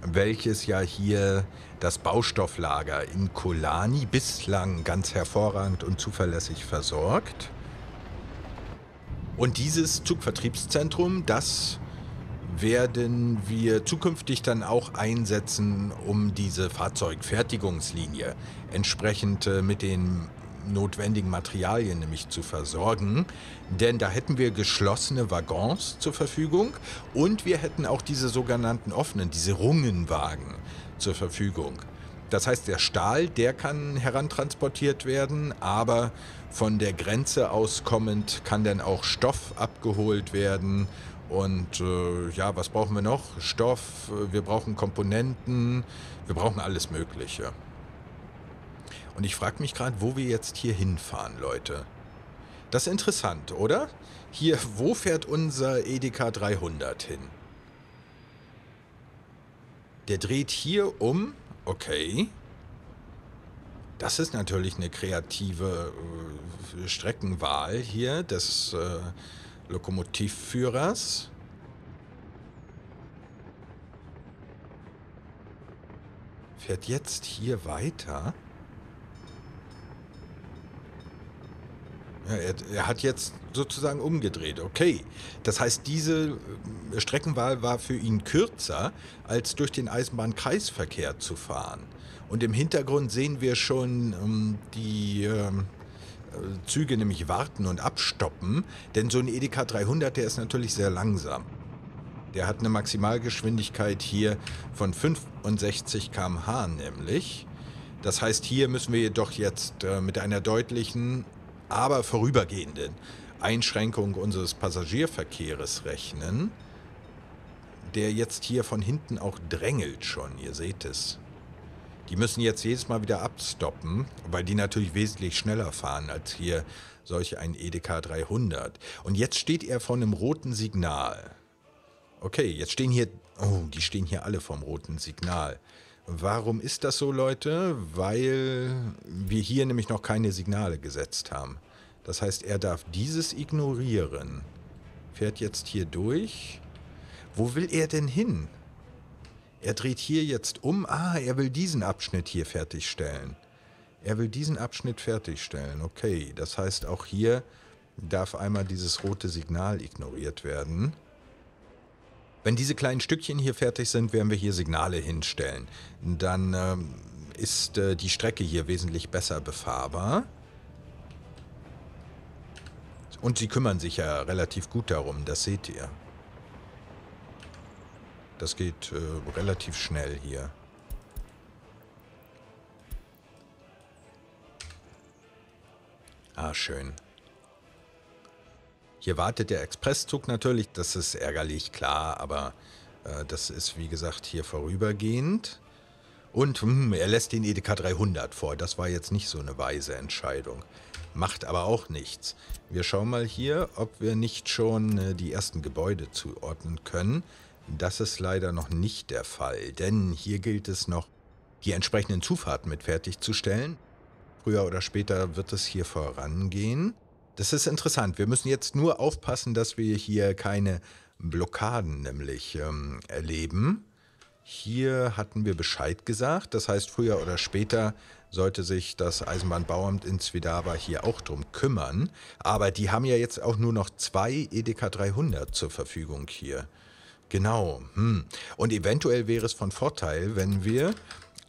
welches ja hier das Baustofflager in Kolani bislang ganz hervorragend und zuverlässig versorgt. Und dieses Zugvertriebszentrum, das werden wir zukünftig dann auch einsetzen, um diese Fahrzeugfertigungslinie entsprechend äh, mit den notwendigen Materialien nämlich zu versorgen. Denn da hätten wir geschlossene Waggons zur Verfügung und wir hätten auch diese sogenannten offenen, diese Rungenwagen zur Verfügung. Das heißt, der Stahl, der kann herantransportiert werden, aber von der Grenze aus kommend kann dann auch Stoff abgeholt werden. Und äh, ja, was brauchen wir noch? Stoff, äh, wir brauchen Komponenten, wir brauchen alles Mögliche. Und ich frage mich gerade, wo wir jetzt hier hinfahren, Leute. Das ist interessant, oder? Hier, wo fährt unser Edeka 300 hin? Der dreht hier um Okay. Das ist natürlich eine kreative äh, Streckenwahl hier des äh, Lokomotivführers. Fährt jetzt hier weiter? Er, er, hat jetzt sozusagen umgedreht. Okay. Das heißt, diese äh, Streckenwahl war für ihn kürzer, als durch den Eisenbahnkreisverkehr zu fahren. Und im Hintergrund sehen wir schon ähm, die ähm, äh, Züge nämlich warten und abstoppen, denn so ein EDK 300, der ist natürlich sehr langsam. Der hat eine Maximalgeschwindigkeit hier von 65 km/h nämlich. Das heißt, hier müssen wir jedoch jetzt äh, mit einer deutlichen aber vorübergehenden Einschränkung unseres Passagierverkehrs rechnen, der jetzt hier von hinten auch drängelt schon, ihr seht es. Die müssen jetzt jedes Mal wieder abstoppen, weil die natürlich wesentlich schneller fahren als hier solch ein EDK 300. Und jetzt steht er vor einem roten Signal. Okay, jetzt stehen hier... Oh, die stehen hier alle vom roten Signal. Warum ist das so, Leute? Weil wir hier nämlich noch keine Signale gesetzt haben. Das heißt, er darf dieses ignorieren. Fährt jetzt hier durch. Wo will er denn hin? Er dreht hier jetzt um. Ah, er will diesen Abschnitt hier fertigstellen. Er will diesen Abschnitt fertigstellen. Okay, das heißt, auch hier darf einmal dieses rote Signal ignoriert werden. Wenn diese kleinen Stückchen hier fertig sind, werden wir hier Signale hinstellen. Dann ähm, ist äh, die Strecke hier wesentlich besser befahrbar. Und sie kümmern sich ja relativ gut darum, das seht ihr. Das geht äh, relativ schnell hier. Ah, schön. Hier wartet der Expresszug natürlich, das ist ärgerlich, klar, aber äh, das ist wie gesagt hier vorübergehend. Und mh, hm, er lässt den Edeka 300 vor, das war jetzt nicht so eine weise Entscheidung. Macht aber auch nichts. Wir schauen mal hier, ob wir nicht schon äh, die ersten Gebäude zuordnen können. Das ist leider noch nicht der Fall, denn hier gilt es noch, die entsprechenden Zufahrten mit fertigzustellen. Früher oder später wird es hier vorangehen. Das ist interessant. Wir müssen jetzt nur aufpassen, dass wir hier keine Blockaden nämlich ähm, erleben. Hier hatten wir Bescheid gesagt. Das heißt, früher oder später sollte sich das Eisenbahnbauamt in Svidava hier auch drum kümmern. Aber die haben ja jetzt auch nur noch zwei EDK 300 zur Verfügung hier. Genau. Hm. Und eventuell wäre es von Vorteil, wenn wir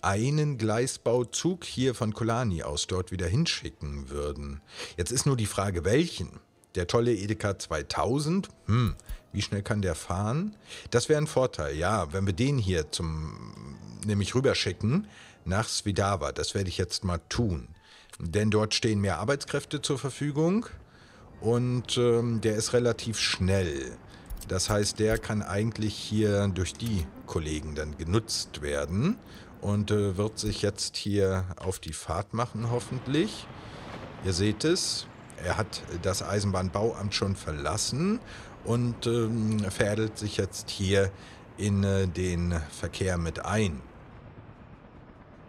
einen Gleisbauzug hier von Kolani aus dort wieder hinschicken würden. Jetzt ist nur die Frage, welchen? Der tolle Edeka 2000? Hm, wie schnell kann der fahren? Das wäre ein Vorteil, ja, wenn wir den hier zum, nämlich rüberschicken nach Svidava. Das werde ich jetzt mal tun. Denn dort stehen mehr Arbeitskräfte zur Verfügung und ähm, der ist relativ schnell. Das heißt, der kann eigentlich hier durch die Kollegen dann genutzt werden und äh, wird sich jetzt hier auf die Fahrt machen, hoffentlich. Ihr seht es, er hat das Eisenbahnbauamt schon verlassen und ähm, fädelt sich jetzt hier in äh, den Verkehr mit ein.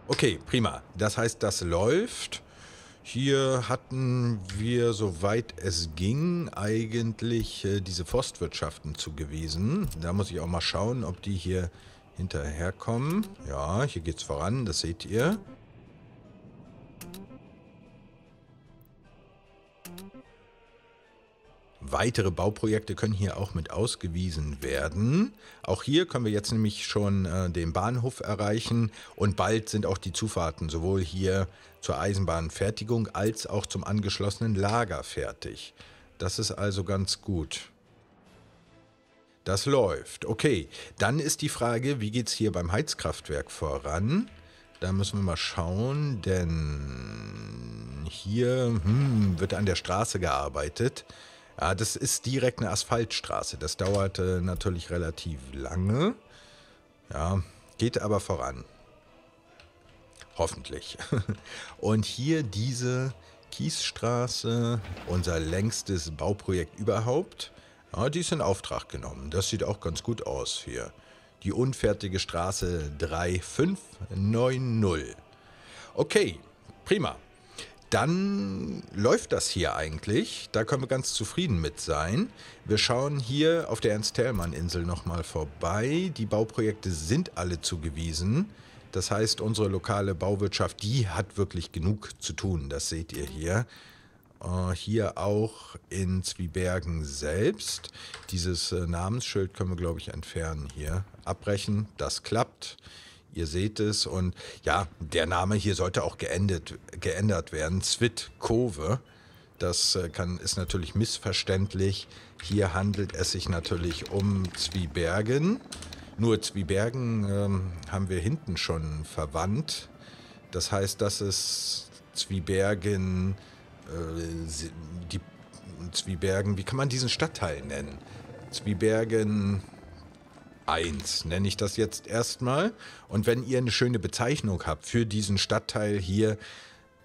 Okay, prima. Das heißt, das läuft. Hier hatten wir, soweit es ging, eigentlich äh, diese Forstwirtschaften zugewiesen. Da muss ich auch mal schauen, ob die hier hinterherkommen. Ja, hier geht's voran, das seht ihr. Weitere Bauprojekte können hier auch mit ausgewiesen werden. Auch hier können wir jetzt nämlich schon äh, den Bahnhof erreichen und bald sind auch die Zufahrten sowohl hier zur Eisenbahnfertigung als auch zum angeschlossenen Lager fertig. Das ist also ganz gut. Das läuft. Okay, dann ist die Frage, wie geht es hier beim Heizkraftwerk voran? Da müssen wir mal schauen, denn hier hm, wird an der Straße gearbeitet. Ja, das ist direkt eine Asphaltstraße. Das dauerte natürlich relativ lange. Ja, geht aber voran. Hoffentlich. Und hier diese Kiesstraße, unser längstes Bauprojekt überhaupt. Ja, ah, die ist in Auftrag genommen. Das sieht auch ganz gut aus hier. Die unfertige Straße 3590. Okay, prima. Dann läuft das hier eigentlich. Da können wir ganz zufrieden mit sein. Wir schauen hier auf der Ernst-Thälmann-Insel nochmal vorbei. Die Bauprojekte sind alle zugewiesen. Das heißt, unsere lokale Bauwirtschaft, die hat wirklich genug zu tun. Das seht ihr hier. Äh, hier auch in Zwiebergen selbst. Dieses äh, Namensschild können wir, glaube ich, entfernen hier. Abbrechen, das klappt. Ihr seht es. Und ja, der Name hier sollte auch geendet, geändert werden. Zwitkove. Das äh, kann, ist natürlich missverständlich. Hier handelt es sich natürlich um Zwiebergen. Nur Zwiebergen ähm, haben wir hinten schon verwandt. Das heißt, das ist Zwiebergen äh, die Zwiebergen, wie kann man diesen Stadtteil nennen? Zwiebergen 1 nenne ich das jetzt erstmal. Und wenn ihr eine schöne Bezeichnung habt für diesen Stadtteil hier,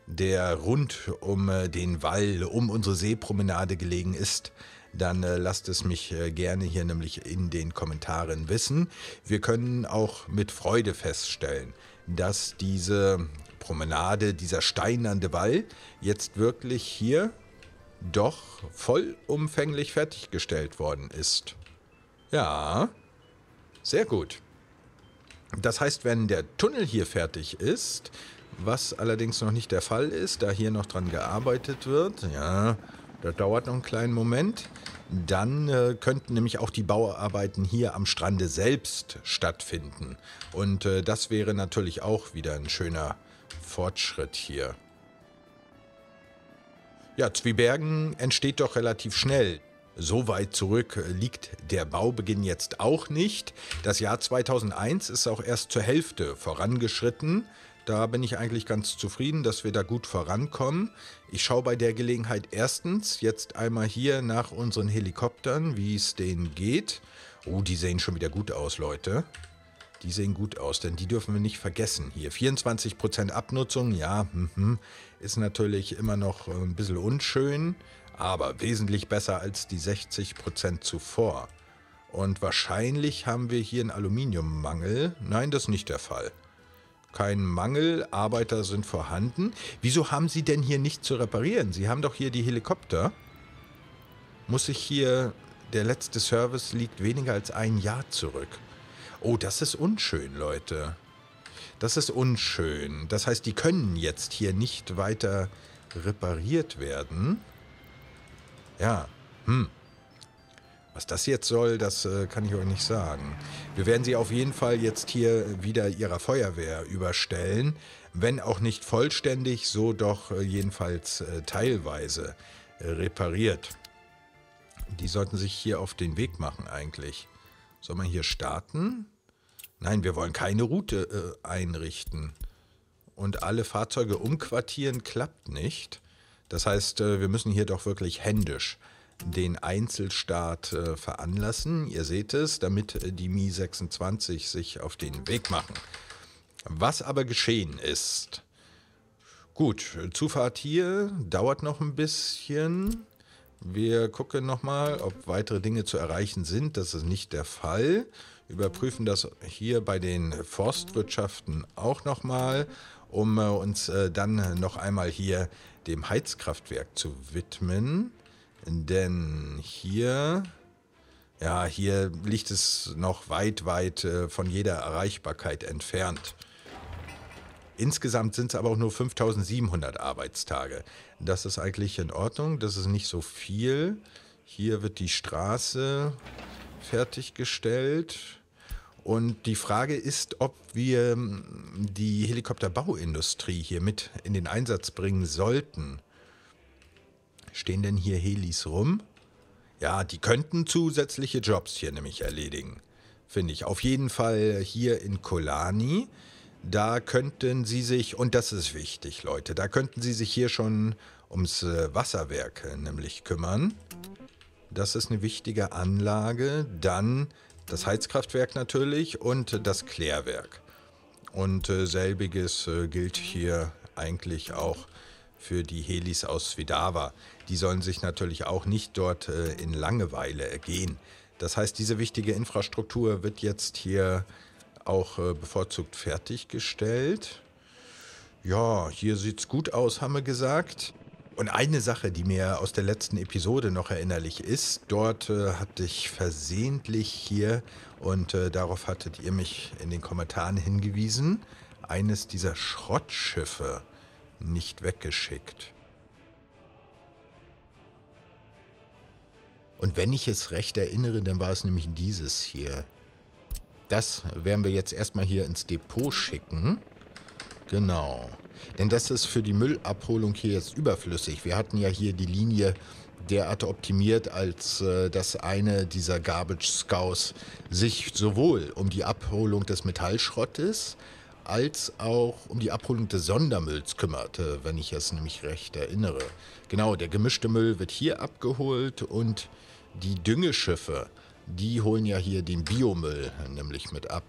der rund um äh, den Wall, um unsere Seepromenade gelegen ist, dann äh, lasst es mich äh, gerne hier nämlich in den Kommentaren wissen. Wir können auch mit Freude feststellen, dass diese Promenade, dieser steinernde Wall jetzt wirklich hier doch vollumfänglich fertiggestellt worden ist. Ja, sehr gut. Das heißt, wenn der Tunnel hier fertig ist, was allerdings noch nicht der Fall ist, da hier noch dran gearbeitet wird, ja, das dauert noch einen kleinen Moment, dann äh, könnten nämlich auch die Bauarbeiten hier am Strande selbst stattfinden. Und äh, das wäre natürlich auch wieder ein schöner Fortschritt hier. Ja, Zwiebergen entsteht doch relativ schnell. So weit zurück äh, liegt der Baubeginn jetzt auch nicht. Das Jahr 2001 ist auch erst zur Hälfte vorangeschritten. Da bin ich eigentlich ganz zufrieden, dass wir da gut vorankommen. Ich schaue bei der Gelegenheit erstens jetzt einmal hier nach unseren Helikoptern, wie es denen geht. Oh, die sehen schon wieder gut aus, Leute. Die sehen gut aus, denn die dürfen wir nicht vergessen hier. 24% Abnutzung, ja, mhm. ist natürlich immer noch äh, ein bisschen unschön, aber wesentlich besser als die 60% zuvor. Und wahrscheinlich haben wir hier einen Aluminiummangel. Nein, das ist nicht der Fall kein Mangel, Arbeiter sind vorhanden. Wieso haben Sie denn hier nicht zu reparieren? Sie haben doch hier die Helikopter. Muss ich hier, der letzte Service liegt weniger als ein Jahr zurück. Oh, das ist unschön, Leute. Das ist unschön. Das heißt, die können jetzt hier nicht weiter repariert werden. Ja, hm. Was das jetzt soll, das äh, kann ich euch nicht sagen. Wir werden sie auf jeden Fall jetzt hier wieder ihrer Feuerwehr überstellen, wenn auch nicht vollständig, so doch äh, jedenfalls äh, teilweise repariert. Die sollten sich hier auf den Weg machen eigentlich. Soll man hier starten? Nein, wir wollen keine Route einrichten. Und alle Fahrzeuge umquartieren klappt nicht. Das heißt, wir müssen hier doch wirklich händisch den Einzelstaat äh, veranlassen, ihr seht es, damit äh, die Mi-26 sich auf den Weg machen. Was aber geschehen ist, gut, Zufahrt hier dauert noch ein bisschen. Wir gucken nochmal, ob weitere Dinge zu erreichen sind. Das ist nicht der Fall. Überprüfen das hier bei den Forstwirtschaften auch nochmal, um äh, uns dann noch einmal hier dem Heizkraftwerk zu widmen. Denn hier, ja, hier liegt es noch weit, weit äh, von jeder Erreichbarkeit entfernt. Insgesamt sind es aber auch nur 5700 Arbeitstage. Das ist eigentlich in Ordnung, das ist nicht so viel. Hier wird die Straße fertiggestellt. Und die Frage ist, ob wir ähm, die Helikopterbauindustrie hier mit in den Einsatz bringen sollten. Stehen denn hier Helis rum? Ja, die könnten zusätzliche Jobs hier nämlich erledigen. Finde ich. Auf jeden Fall hier in Kolani. Da könnten sie sich, und das ist wichtig, Leute, da könnten sie sich hier schon ums äh, Wasserwerk äh, nämlich kümmern. Das ist eine wichtige Anlage. Dann das Heizkraftwerk natürlich und das Klärwerk. Und äh, selbiges äh, gilt hier eigentlich auch für die Helis aus Svidava die sollen sich natürlich auch nicht dort äh, in Langeweile ergehen. Das heißt, diese wichtige Infrastruktur wird jetzt hier auch äh, bevorzugt fertiggestellt. Ja, hier sieht's gut aus, haben wir gesagt. Und eine Sache, die mir aus der letzten Episode noch erinnerlich ist, dort äh, hatte ich versehentlich hier, und äh, darauf hattet ihr mich in den Kommentaren hingewiesen, eines dieser Schrottschiffe nicht weggeschickt. Und wenn ich es recht erinnere, dann war es nämlich dieses hier. Das werden wir jetzt erstmal hier ins Depot schicken. Genau. Denn das ist für die Müllabholung hier jetzt überflüssig. Wir hatten ja hier die Linie derart optimiert, als äh, dass eine dieser Garbage Scows sich sowohl um die Abholung des Metallschrottes als auch um die Abholung des Sondermülls kümmerte, wenn ich es nämlich recht erinnere. Genau, der gemischte Müll wird hier abgeholt und die Düngeschiffe, die holen ja hier den Biomüll nämlich mit ab.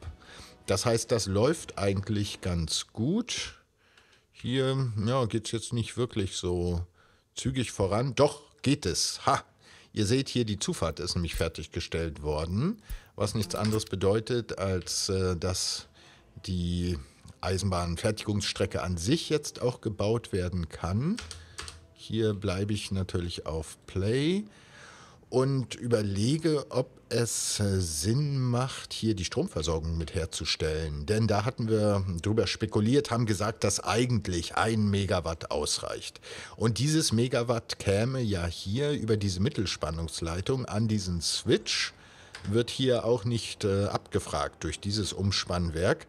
Das heißt, das läuft eigentlich ganz gut. Hier ja, geht es jetzt nicht wirklich so zügig voran. Doch, geht es. Ha! Ihr seht hier, die Zufahrt ist nämlich fertiggestellt worden, was nichts anderes bedeutet, als äh, dass die Eisenbahnfertigungsstrecke an sich jetzt auch gebaut werden kann. Hier bleibe ich natürlich auf Play und überlege, ob es äh, Sinn macht, hier die Stromversorgung mit herzustellen. Denn da hatten wir drüber spekuliert, haben gesagt, dass eigentlich ein Megawatt ausreicht. Und dieses Megawatt käme ja hier über diese Mittelspannungsleitung an diesen Switch, wird hier auch nicht äh, abgefragt durch dieses Umspannwerk.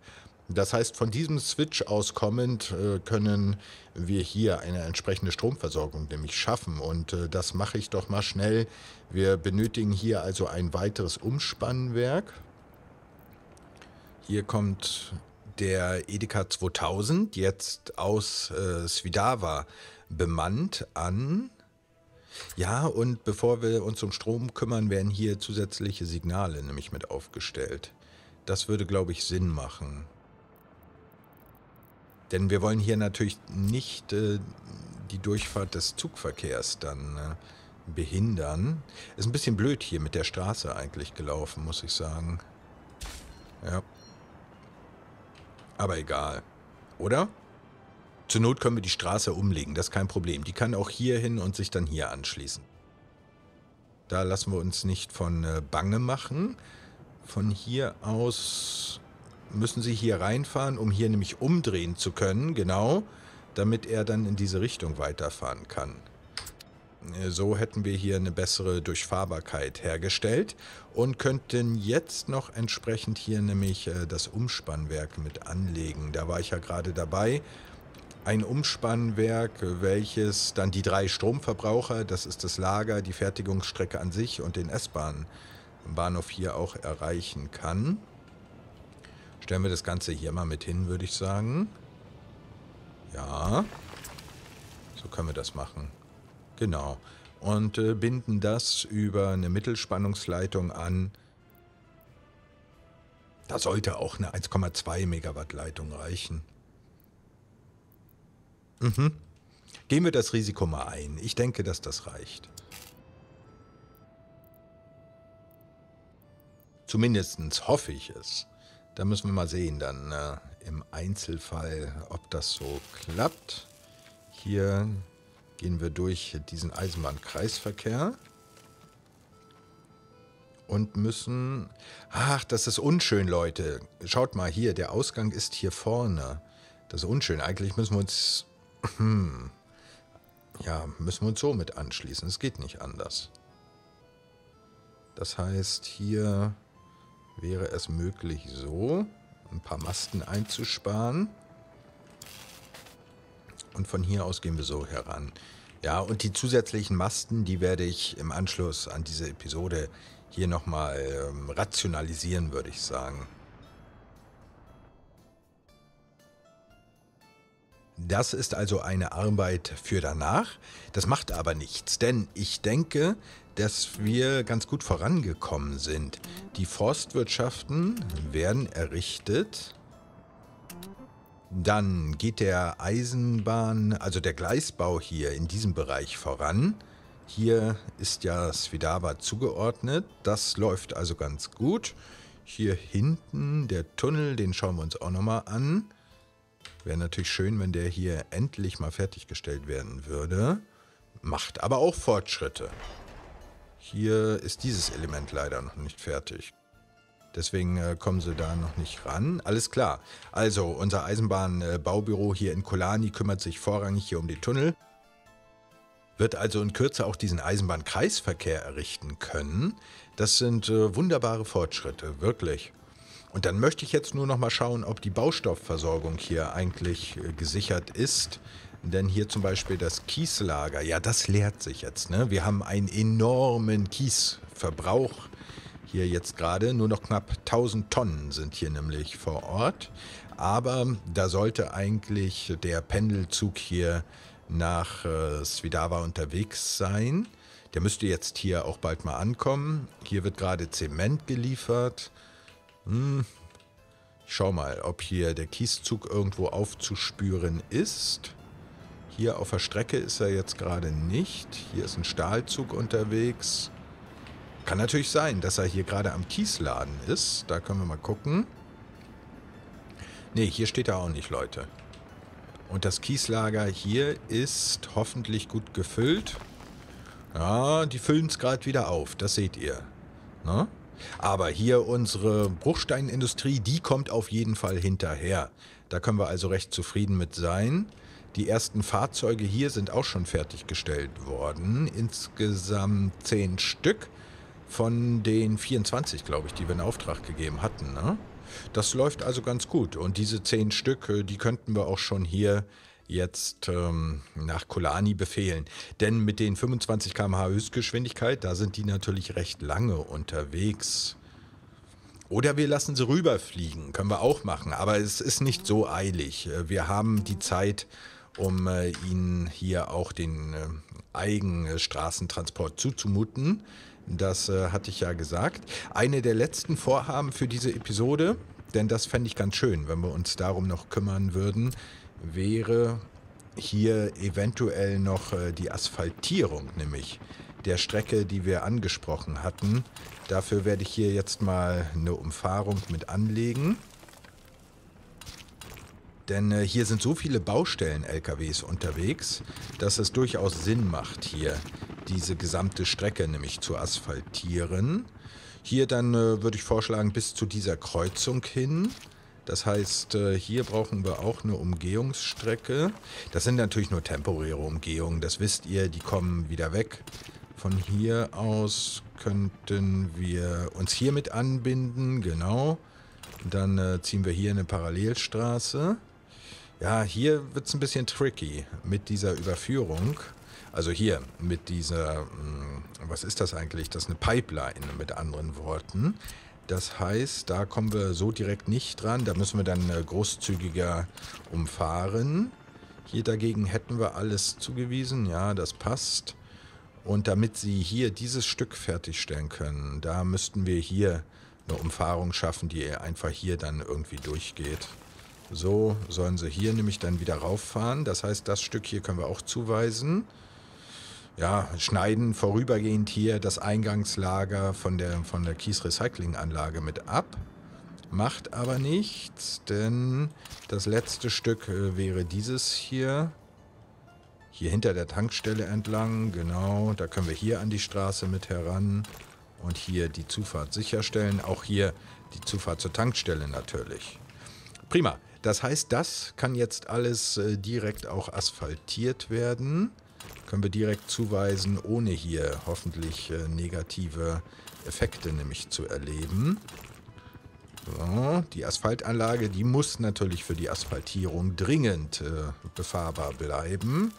Das heißt, von diesem Switch aus kommend äh, können wir hier eine entsprechende Stromversorgung nämlich schaffen. Und äh, das mache ich doch mal schnell. Wir benötigen hier also ein weiteres Umspannwerk. Hier kommt der Edeka 2000, jetzt aus äh, Svidava bemannt an. Ja, und bevor wir uns um Strom kümmern, werden hier zusätzliche Signale nämlich mit aufgestellt. Das würde, glaube ich, Sinn machen. Denn wir wollen hier natürlich nicht äh, die Durchfahrt des Zugverkehrs dann äh, behindern. Ist ein bisschen blöd hier mit der Straße eigentlich gelaufen, muss ich sagen. Ja. Aber egal. Oder? Zur Not können wir die Straße umlegen, das ist kein Problem. Die kann auch hier hin und sich dann hier anschließen. Da lassen wir uns nicht von äh, Bange machen. Von hier aus müssen Sie hier reinfahren, um hier nämlich umdrehen zu können, genau, damit er dann in diese Richtung weiterfahren kann. Äh, so hätten wir hier eine bessere Durchfahrbarkeit hergestellt und könnten jetzt noch entsprechend hier nämlich äh, das Umspannwerk mit anlegen. Da war ich ja gerade dabei. Ein Umspannwerk, äh, welches dann die drei Stromverbraucher, das ist das Lager, die Fertigungsstrecke an sich und den S-Bahn-Bahnhof hier auch erreichen kann. Stellen wir das Ganze hier mal mit hin, würde ich sagen. Ja. So können wir das machen. Genau. Und äh, binden das über eine Mittelspannungsleitung an. Da sollte auch eine 1,2 Megawatt Leitung reichen. Mhm. Gehen wir das Risiko mal ein. Ich denke, dass das reicht. Zumindest hoffe ich es. Da müssen wir mal sehen dann äh, im Einzelfall, ob das so klappt. Hier gehen wir durch diesen Eisenbahnkreisverkehr und müssen... Ach, das ist unschön, Leute. Schaut mal hier, der Ausgang ist hier vorne. Das ist unschön. Eigentlich müssen wir uns... Hm, ja, müssen wir uns so mit anschließen. Es geht nicht anders. Das heißt, hier wäre es möglich, so ein paar Masten einzusparen. Und von hier aus gehen wir so heran. Ja, und die zusätzlichen Masten, die werde ich im Anschluss an diese Episode hier nochmal ähm, rationalisieren, würde ich sagen. Das ist also eine Arbeit für danach. Das macht aber nichts, denn ich denke, dass wir ganz gut vorangekommen sind. Die Forstwirtschaften werden errichtet. Dann geht der Eisenbahn, also der Gleisbau hier in diesem Bereich voran. Hier ist ja Svidava zugeordnet. Das läuft also ganz gut. Hier hinten der Tunnel, den schauen wir uns auch nochmal an. Wäre natürlich schön, wenn der hier endlich mal fertiggestellt werden würde. Macht aber auch Fortschritte. Hier ist dieses Element leider noch nicht fertig. Deswegen äh, kommen sie da noch nicht ran. Alles klar. Also, unser Eisenbahnbaubüro äh, hier in Kolani kümmert sich vorrangig hier um die Tunnel. Wird also in Kürze auch diesen Eisenbahnkreisverkehr errichten können. Das sind äh, wunderbare Fortschritte, wirklich. Und dann möchte ich jetzt nur noch mal schauen, ob die Baustoffversorgung hier eigentlich gesichert ist. Denn hier zum Beispiel das Kieslager, ja, das leert sich jetzt. Ne? Wir haben einen enormen Kiesverbrauch hier jetzt gerade. Nur noch knapp 1000 Tonnen sind hier nämlich vor Ort. Aber da sollte eigentlich der Pendelzug hier nach äh, Svidava unterwegs sein. Der müsste jetzt hier auch bald mal ankommen. Hier wird gerade Zement geliefert. Hm. Schau mal, ob hier der Kieszug irgendwo aufzuspüren ist. Hier auf der Strecke ist er jetzt gerade nicht. Hier ist ein Stahlzug unterwegs. Kann natürlich sein, dass er hier gerade am Kiesladen ist. Da können wir mal gucken. Ne, hier steht er auch nicht, Leute. Und das Kieslager hier ist hoffentlich gut gefüllt. Ja, die füllen es gerade wieder auf, das seht ihr. Na? Ne? Aber hier unsere Bruchsteinindustrie, die kommt auf jeden Fall hinterher. Da können wir also recht zufrieden mit sein. Die ersten Fahrzeuge hier sind auch schon fertiggestellt worden. Insgesamt zehn Stück von den 24, glaube ich, die wir in Auftrag gegeben hatten. Ne? Das läuft also ganz gut. Und diese zehn Stück, äh, die könnten wir auch schon hier jetzt ähm, nach Kolani befehlen. Denn mit den 25 km/h Höchstgeschwindigkeit, da sind die natürlich recht lange unterwegs. Oder wir lassen sie rüberfliegen, können wir auch machen, aber es ist nicht so eilig. Äh, wir haben die Zeit, um äh, ihnen hier auch den äh, Eigenstraßentransport zuzumuten. Das äh, hatte ich ja gesagt. Eine der letzten Vorhaben für diese Episode, denn das fände ich ganz schön, wenn wir uns darum noch kümmern würden, wäre hier eventuell noch äh, die Asphaltierung, nämlich der Strecke, die wir angesprochen hatten. Dafür werde ich hier jetzt mal eine Umfahrung mit anlegen. Denn äh, hier sind so viele Baustellen-LKWs unterwegs, dass es durchaus Sinn macht, hier diese gesamte Strecke nämlich zu asphaltieren. Hier dann äh, würde ich vorschlagen, bis zu dieser Kreuzung hin. Das heißt, äh, hier brauchen wir auch eine Umgehungsstrecke. Das sind natürlich nur temporäre Umgehungen, das wisst ihr, die kommen wieder weg. Von hier aus könnten wir uns hiermit anbinden, genau. Dann äh, ziehen wir hier eine Parallelstraße. Ja, hier wird es ein bisschen tricky mit dieser Überführung. Also hier mit dieser, hm, was ist das eigentlich? Das ist eine Pipeline mit anderen Worten. Das heißt, da kommen wir so direkt nicht dran. Da müssen wir dann äh, großzügiger umfahren. Hier dagegen hätten wir alles zugewiesen. Ja, das passt. Und damit sie hier dieses Stück fertigstellen können, da müssten wir hier eine Umfahrung schaffen, die einfach hier dann irgendwie durchgeht. So sollen sie hier nämlich dann wieder rauffahren. Das heißt, das Stück hier können wir auch zuweisen. Ja, schneiden vorübergehend hier das Eingangslager von der, von der kies mit ab. Macht aber nichts, denn das letzte Stück äh, wäre dieses hier. Hier hinter der Tankstelle entlang, genau. Da können wir hier an die Straße mit heran und hier die Zufahrt sicherstellen. Auch hier die Zufahrt zur Tankstelle natürlich. Prima. Das heißt, das kann jetzt alles äh, direkt auch asphaltiert werden. Können wir direkt zuweisen, ohne hier hoffentlich äh, negative Effekte nämlich zu erleben. So, die Asphaltanlage, die muss natürlich für die Asphaltierung dringend äh, befahrbar bleiben.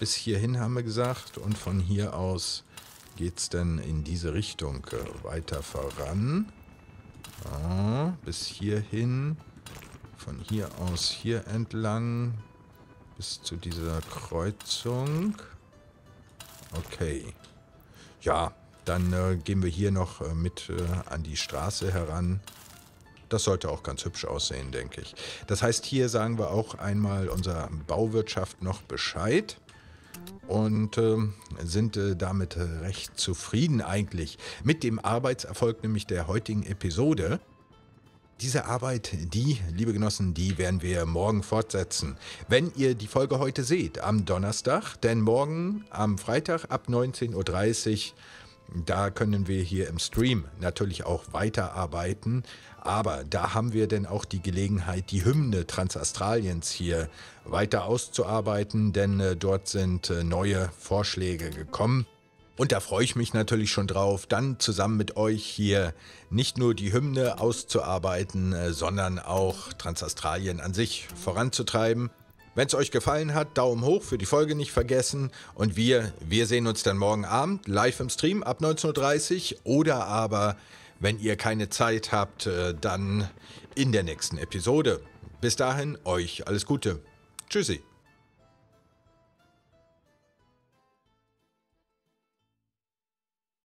Bis hierhin haben wir gesagt und von hier aus geht es dann in diese Richtung äh, weiter voran. So, bis hierhin von hier aus hier entlang bis zu dieser Kreuzung. Okay. Ja, dann äh, gehen wir hier noch äh, mit äh, an die Straße heran. Das sollte auch ganz hübsch aussehen, denke ich. Das heißt, hier sagen wir auch einmal unserer Bauwirtschaft noch Bescheid und äh, sind äh, damit äh, recht zufrieden eigentlich mit dem Arbeitserfolg nämlich der heutigen Episode. Diese Arbeit, die, liebe Genossen, die werden wir morgen fortsetzen. Wenn ihr die Folge heute seht, am Donnerstag, denn morgen am Freitag ab 19.30 Uhr da können wir hier im Stream natürlich auch weiterarbeiten, aber da haben wir denn auch die Gelegenheit, die Hymne Transastraliens hier weiter auszuarbeiten, denn äh, dort sind äh, neue Vorschläge gekommen. Und da freue ich mich natürlich schon drauf, dann zusammen mit euch hier nicht nur die Hymne auszuarbeiten, äh, sondern auch Transastralien an sich voranzutreiben. Wenn es euch gefallen hat, Daumen hoch für die Folge nicht vergessen. Und wir, wir sehen uns dann morgen Abend live im Stream ab 19.30 Uhr oder aber, wenn ihr keine Zeit habt, äh, dann in der nächsten Episode. Bis dahin, euch alles Gute. Tschüssi.